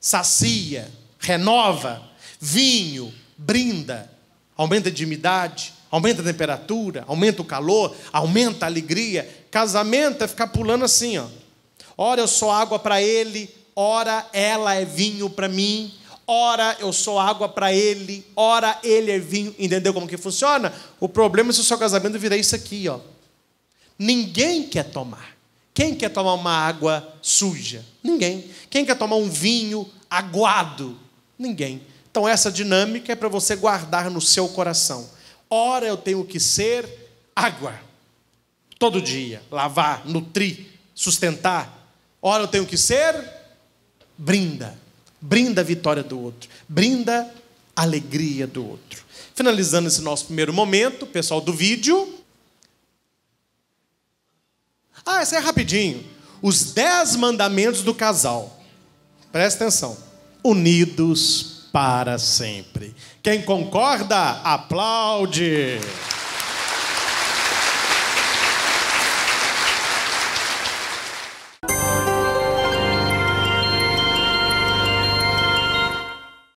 sacia, renova, vinho, brinda, aumenta a intimidade, aumenta a temperatura, aumenta o calor, aumenta a alegria. Casamento é ficar pulando assim, ó. Ora eu sou água para ele, ora ela é vinho para mim, ora eu sou água para ele, ora ele é vinho. Entendeu como que funciona? O problema é se o seu casamento virar isso aqui, ó. Ninguém quer tomar. Quem quer tomar uma água suja? Ninguém. Quem quer tomar um vinho aguado? Ninguém. Então essa dinâmica é para você guardar no seu coração. Ora eu tenho que ser água. Todo dia, lavar, nutrir, sustentar, Ora, eu tenho que ser brinda. Brinda a vitória do outro. Brinda a alegria do outro. Finalizando esse nosso primeiro momento, pessoal do vídeo. Ah, isso é rapidinho. Os dez mandamentos do casal. Presta atenção. Unidos para sempre. Quem concorda, aplaude.